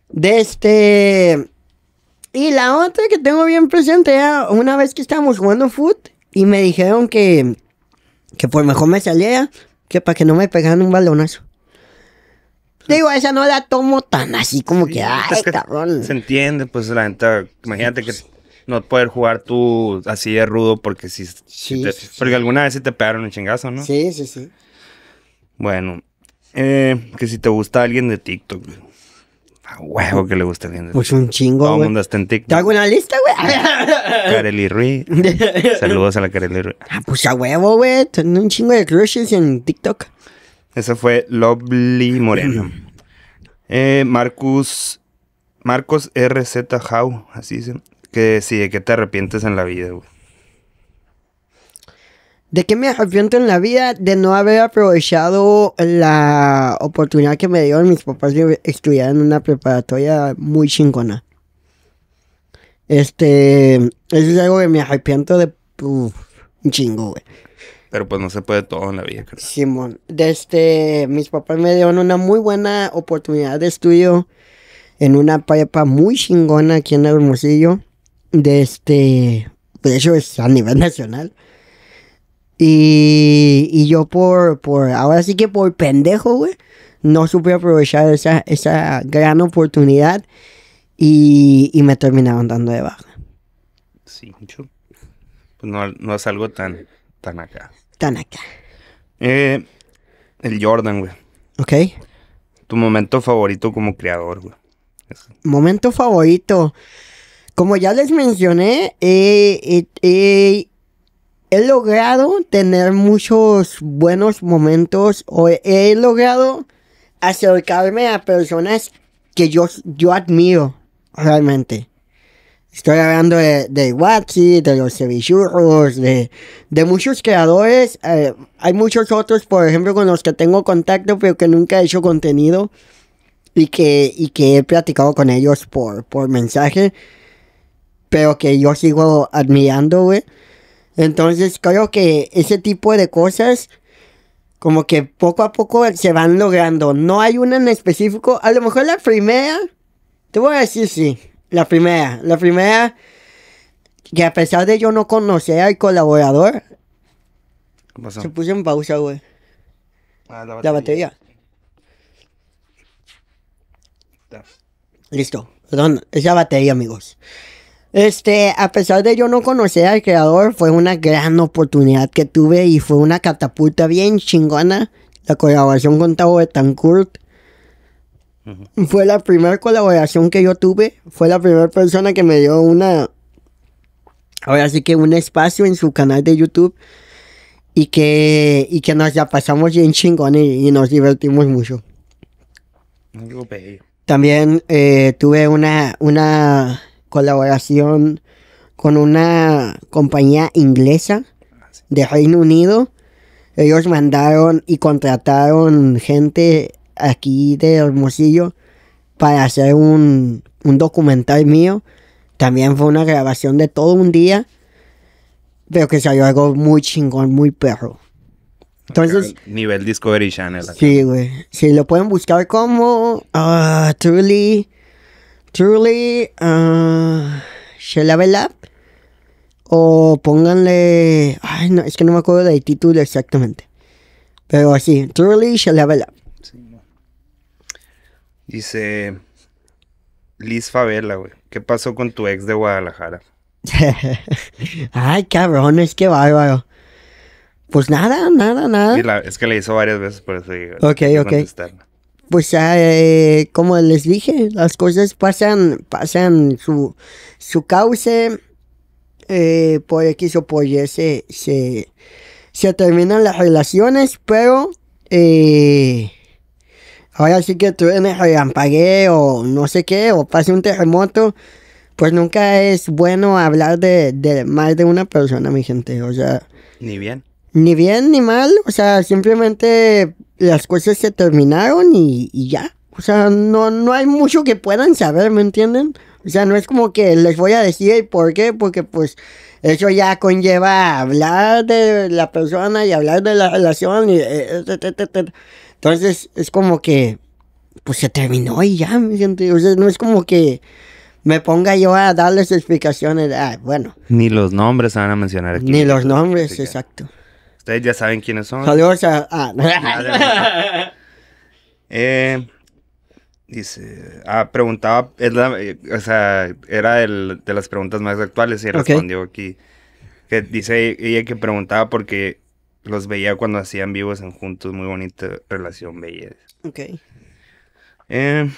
De este. Y la otra que tengo bien presente era una vez que estábamos jugando foot y me dijeron que, que por mejor me salía, que para que no me pegaran un balonazo. Digo, esa no la tomo tan así como que, ay, cabrón. Se entiende, pues la neta, imagínate que pues no poder jugar tú así de rudo porque si, sí, porque alguna vez sí te pegaron un chingazo, ¿no? Sí, sí, sí. Bueno, eh, que si te gusta alguien de TikTok, güey. A huevo que le gusta alguien de pues TikTok. Pues un chingo, Todo el mundo está en TikTok. ¿Te hago una lista, güey? Kareli Ruiz. Saludos a la Kareli Ruiz. Ah, pues a huevo, güey. Tengo un chingo de crushes en TikTok. Ese fue Lovely Moreno. Eh, Marcus... Marcos RZ How, así dicen. Que sí, ¿de qué te arrepientes en la vida, güey? ¿De qué me arrepiento en la vida? De no haber aprovechado la oportunidad que me dieron mis papás de estudiar en una preparatoria muy chingona. Este, eso es algo que me arrepiento de un chingo, güey. Pero pues no se puede todo en la vida, creo. Simón, este, mis papás me dieron una muy buena oportunidad de estudio en una prepa muy chingona aquí en Hermosillo de este, de hecho es a nivel nacional. Y, y yo por, por, ahora sí que por pendejo, güey, no supe aprovechar esa, esa gran oportunidad y, y me terminaron dando de baja. Sí, mucho. pues no, no es algo tan, tan acá. Tan acá. Eh, el Jordan, güey. Ok. Tu momento favorito como creador, güey. Momento favorito como ya les mencioné, he logrado tener muchos buenos momentos o he logrado acercarme a personas que yo, yo admiro realmente. Estoy hablando de, de Watsi, de los Cevichurros, de, muchos creadores. Eh, hay muchos otros, por ejemplo, con los que tengo contacto, pero que nunca he hecho contenido y que, y que he platicado con ellos por, por mensaje pero que yo sigo admirando, güey. Entonces creo que ese tipo de cosas como que poco a poco se van logrando. No hay una en específico. A lo mejor la primera, te voy a decir sí, la primera, la primera que a pesar de yo no conocer al colaborador, se puso en pausa, güey. Ah, la batería. Listo. Perdón, Esa batería, amigos. Este, a pesar de yo no conocer al creador, fue una gran oportunidad que tuve y fue una catapulta bien chingona. La colaboración con Tavo Betancourt. Fue la primera colaboración que yo tuve. Fue la primera persona que me dio una. Ahora sí que un espacio en su canal de YouTube. Y que, y que nos la pasamos bien chingón y, nos divertimos mucho. También eh, tuve una, una colaboración con una compañía inglesa de Reino Unido. Ellos mandaron y contrataron gente aquí de Hermosillo para hacer un, documental mío. También fue una grabación de todo un día, pero que salió algo muy chingón, muy perro. Entonces. nivel Discovery Channel. Sí, güey. Si lo pueden buscar como ah, Truly Truly, uh, o pónganle, ay, no, es que no me acuerdo del título exactamente, pero así, Truly, shalabella. Dice Liz Favela, güey, ¿qué pasó con tu ex de Guadalajara? ay, cabrón, es que bárbaro. Pues nada, nada, nada. es que le hizo varias veces, por eso digo. Ok, ok pues eh, como les dije, las cosas pasan, pasan su, su cauce eh, por X o por Y se, terminan las relaciones, pero eh, ahora sí que tú en o no sé qué, o pase un terremoto, pues nunca es bueno hablar de, de más de una persona, mi gente, o sea... Ni bien. Ni bien ni mal, o sea, simplemente las cosas se terminaron y, ya. O sea, no, no hay mucho que puedan saber, ¿me entienden? O sea, no es como que les voy a decir el por qué, porque pues eso ya conlleva hablar de la persona y hablar de la relación. Y, eh, eh, Entonces es como que, pues se terminó y ya, ¿me entienden? O sea, no es como que me ponga yo a darles explicaciones. Ah, bueno. Ni los nombres se van a mencionar aquí. Ni los nombres, exacto. Ustedes ya saben quiénes son. Saludos Ah. Eh, dice... Ah, preguntaba... Es eh, o sea, era de las preguntas más actuales y respondió aquí. Que dice ella que preguntaba porque los veía cuando hacían vivos en juntos. Muy bonita relación, belleza. Ok. Eh,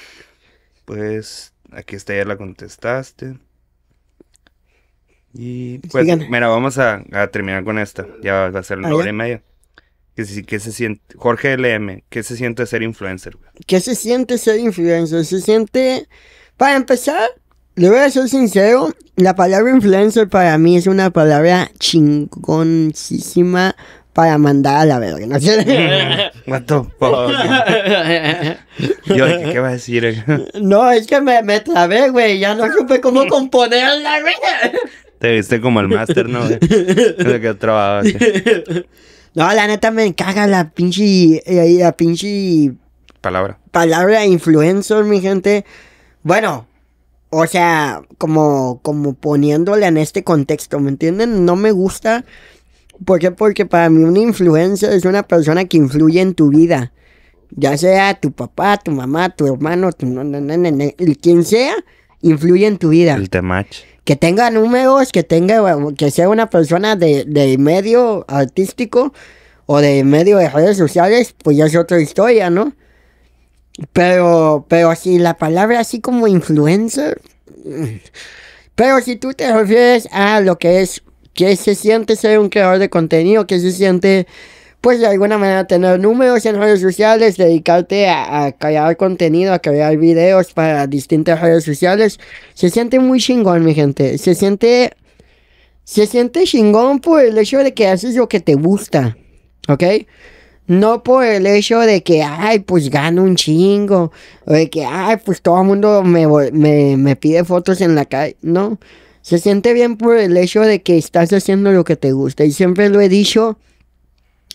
pues... Aquí está, ya la contestaste. Y pues, pues mira, vamos a, terminar con esta. Ya va a ser una ah, hora y media. ¿Qué se, siente? Jorge LM, ¿qué se siente ser influencer? ¿Qué se siente ser influencer? Se siente. Para empezar, le voy a ser sincero. La palabra influencer para mí es una palabra chingoncísima para mandar a la verga. ¿no? ¿qué, va a decir? Eh? no, es que me, me trabé, güey. Ya no supe cómo La güey. Te viste como el máster, ¿no? que No, la neta me caga la pinche. Eh, la pinche. Palabra. Palabra influencer, mi gente. Bueno, o sea, como, como poniéndole en este contexto, ¿me entienden? No me gusta. ¿Por qué? Porque para mí una influencer es una persona que influye en tu vida. Ya sea tu papá, tu mamá, tu hermano, tu... quien sea, influye en tu vida. El temach que tenga números, que tenga, que sea una persona de, medio artístico o de medio de redes sociales, pues ya es otra historia, ¿no? Pero, pero si la palabra así como influencer, mm, pero si tú te refieres a lo que es, que se siente ser un creador de contenido, que se siente pues de alguna manera tener números en redes sociales, dedicarte a, crear contenido, a crear videos para distintas redes sociales, se siente muy chingón, mi gente. Se siente, se siente chingón por el hecho de que haces lo que te gusta, ¿ok? No por el hecho de que, ay, pues gano un chingo, o de que, ay, pues todo el mundo me, me, me pide fotos en la calle, no. Se siente bien por el hecho de que estás haciendo lo que te gusta. Y siempre lo he dicho,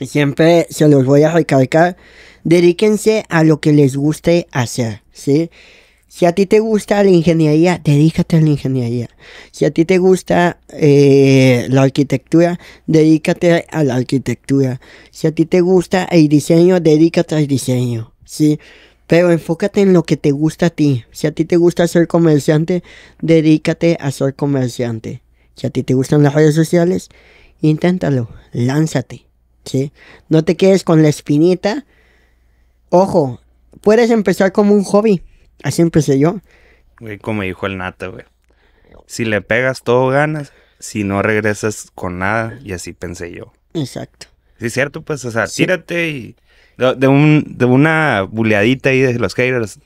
siempre se los voy a recalcar, dedíquense a lo que les guste hacer, Si a ti te gusta la ingeniería, dedícate a la ingeniería. Si a ti te gusta eh, la arquitectura, dedícate a la arquitectura. Si a ti te gusta el diseño, dedícate al diseño, ¿sí? Pero enfócate en lo que te gusta a ti. Si a ti te gusta ser comerciante, dedícate a ser comerciante. Si a ti te gustan las redes sociales, inténtalo, lánzate. ¿sí? No te quedes con la espinita. Ojo, puedes empezar como un hobby. Así empecé yo. Güey, como dijo el Nata, güey. Si le pegas, todo ganas. Si no regresas con nada, y así pensé yo. Exacto. Sí, cierto, pues, o sea, tírate y. De, un, de una buleadita ahí de los haters,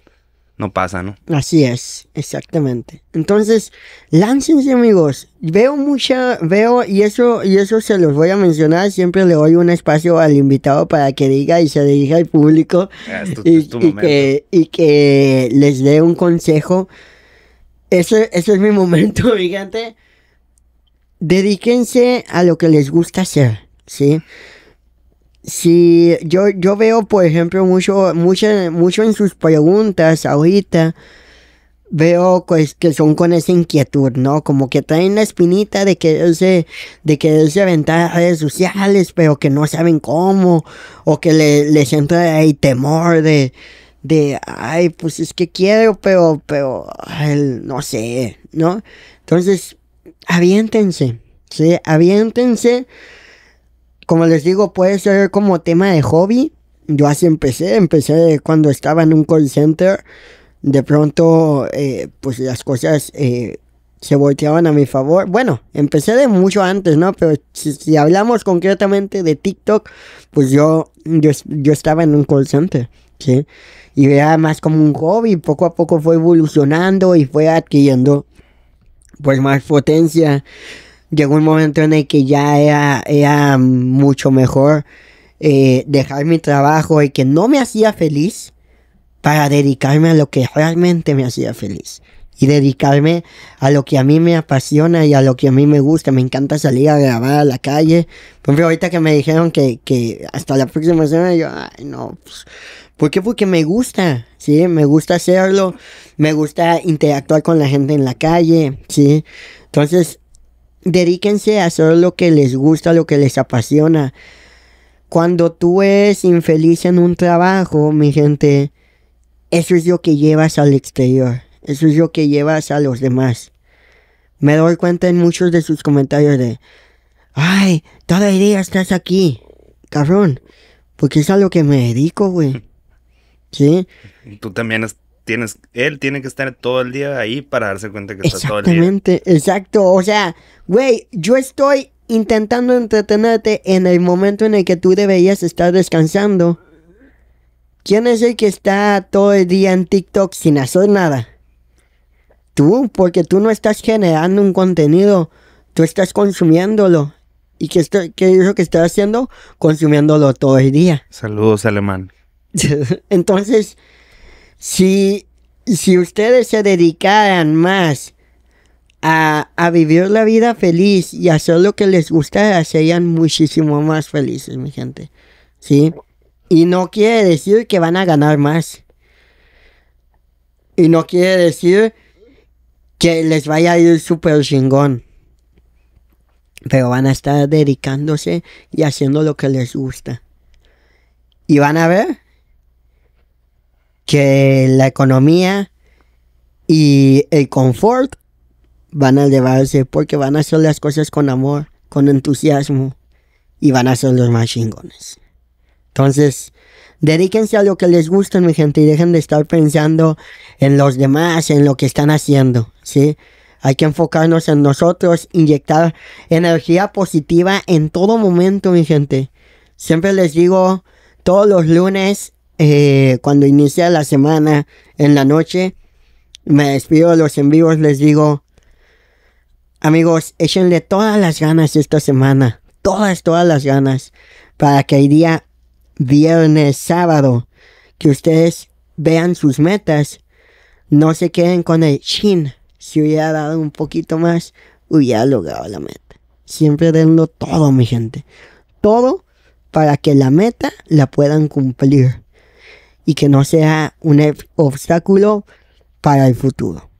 no pasa, ¿no? Así es, exactamente. Entonces, láncense, amigos. Veo mucha, veo, y eso, y eso se los voy a mencionar. Siempre le doy un espacio al invitado para que diga y se dirija al público. y, que, y que les dé un consejo. Ese, ese es mi momento, fíjate. Dedíquense a lo que les gusta hacer, ¿sí? sí si yo, yo veo, por ejemplo, mucho, mucho, mucho en sus preguntas ahorita, veo pues que son con esa inquietud, ¿no? Como que traen la espinita de quererse, de se aventar a redes sociales, pero que no saben cómo, o que les entra ahí temor de, ay, pues es que quiero, pero, pero, no sé, ¿no? Entonces, aviéntense, ¿sí? Aviéntense como les digo, puede ser como tema de hobby. Yo así empecé, empecé cuando estaba en un call center. De pronto, eh, pues las cosas eh, se volteaban a mi favor. Bueno, empecé de mucho antes, ¿no? Pero si, hablamos concretamente de TikTok, pues yo, yo, estaba en un call center. ¿sí? Y era más como un hobby, poco a poco fue evolucionando y fue adquiriendo pues más potencia llegó un momento en el que ya era, mucho mejor eh, dejar mi trabajo y que no me hacía feliz para dedicarme a lo que realmente me hacía feliz. Y dedicarme a lo que a mí me apasiona y a lo que a mí me gusta. Me encanta salir a grabar a la calle. Por ejemplo, ahorita que me dijeron que, que hasta la próxima semana, yo, ay, no, pues, ¿Por qué? Porque me gusta, ¿sí? Me gusta hacerlo, me gusta interactuar con la gente en la calle, ¿sí? Entonces, dedíquense a hacer lo que les gusta, lo que les apasiona. Cuando tú eres infeliz en un trabajo, mi gente, eso es lo que llevas al exterior, eso es lo que llevas a los demás. Me doy cuenta en muchos de sus comentarios de, ay, toda el estás aquí, cabrón, porque es a lo que me dedico, güey. ¿Sí? Tú también has él tiene que estar todo el día ahí para darse cuenta que está todo el día. Exactamente, exacto. O sea, güey, yo estoy intentando entretenerte en el momento en el que tú deberías estar descansando. ¿Quién es el que está todo el día en TikTok sin hacer nada? Tú, porque tú no estás generando un contenido, tú estás consumiéndolo. ¿Y qué, estoy, qué es lo que estás haciendo? Consumiéndolo todo el día. Saludos, alemán. Entonces, si, ustedes se dedicaran más a, a, vivir la vida feliz y hacer lo que les gusta, serían muchísimo más felices, mi gente. ¿Sí? Y no quiere decir que van a ganar más. Y no quiere decir que les vaya a ir súper chingón. Pero van a estar dedicándose y haciendo lo que les gusta. Y van a ver que la economía y el confort van a elevarse porque van a hacer las cosas con amor, con entusiasmo y van a ser los más chingones. Entonces, dedíquense a lo que les gusta, mi gente, y dejen de estar pensando en los demás, en lo que están haciendo, ¿sí? Hay que enfocarnos en nosotros, inyectar energía positiva en todo momento, mi gente. Siempre les digo, todos los lunes eh, cuando inicia la semana en la noche, me despido de los en vivos, les digo, amigos, échenle todas las ganas esta semana, todas, todas las ganas, para que el día viernes, sábado, que ustedes vean sus metas, no se queden con el chin, si hubiera dado un poquito más, hubiera logrado la meta. Siempre denlo todo, mi gente, todo para que la meta la puedan cumplir y que no sea un obstáculo para el futuro.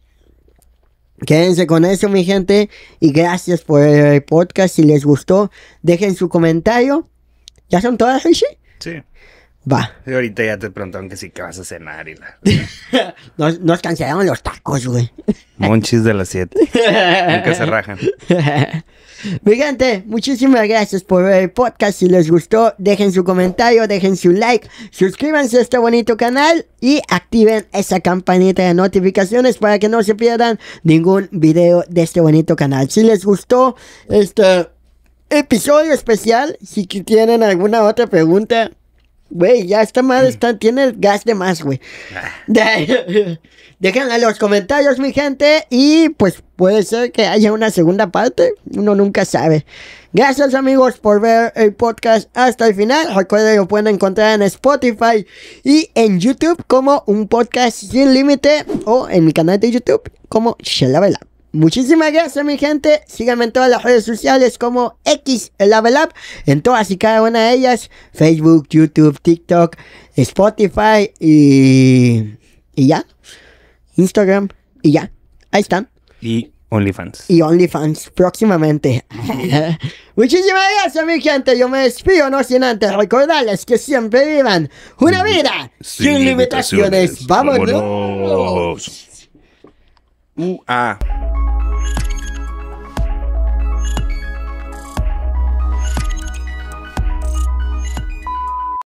Quédense con eso, mi gente, y gracias por el podcast. Si les gustó, dejen su comentario. ¿Ya son todas, Richie? Sí. Va. Y ahorita ya te preguntaron que sí que vas a cenar y la... nos, nos, cancelaron los tacos, güey. Monchis de las 7. Nunca se rajan. Vigante, muchísimas gracias por ver el podcast. Si les gustó, dejen su comentario, dejen su like, suscríbanse a este bonito canal y activen esa campanita de notificaciones para que no se pierdan ningún video de este bonito canal. Si les gustó este episodio especial, si tienen alguna otra pregunta, güey, ya está madre mm. está, tiene el gas de más, güey. Ah. Déjenla en los comentarios, mi gente. Y pues puede ser que haya una segunda parte. Uno nunca sabe. Gracias, amigos, por ver el podcast hasta el final. Recuerden que lo pueden encontrar en Spotify y en YouTube como un podcast sin límite. O en mi canal de YouTube como Shalabela. Muchísimas gracias, mi gente. Síganme en todas las redes sociales como X en todas y cada una de ellas: Facebook, YouTube, TikTok, Spotify y. y ya. Instagram y ya. Ahí están. Y OnlyFans. Y OnlyFans próximamente. Muchísimas gracias, mi gente. Yo me despido, no sin antes recordarles que siempre vivan una mm, vida sin, limitaciones. vamos Vámonos. Vámonos.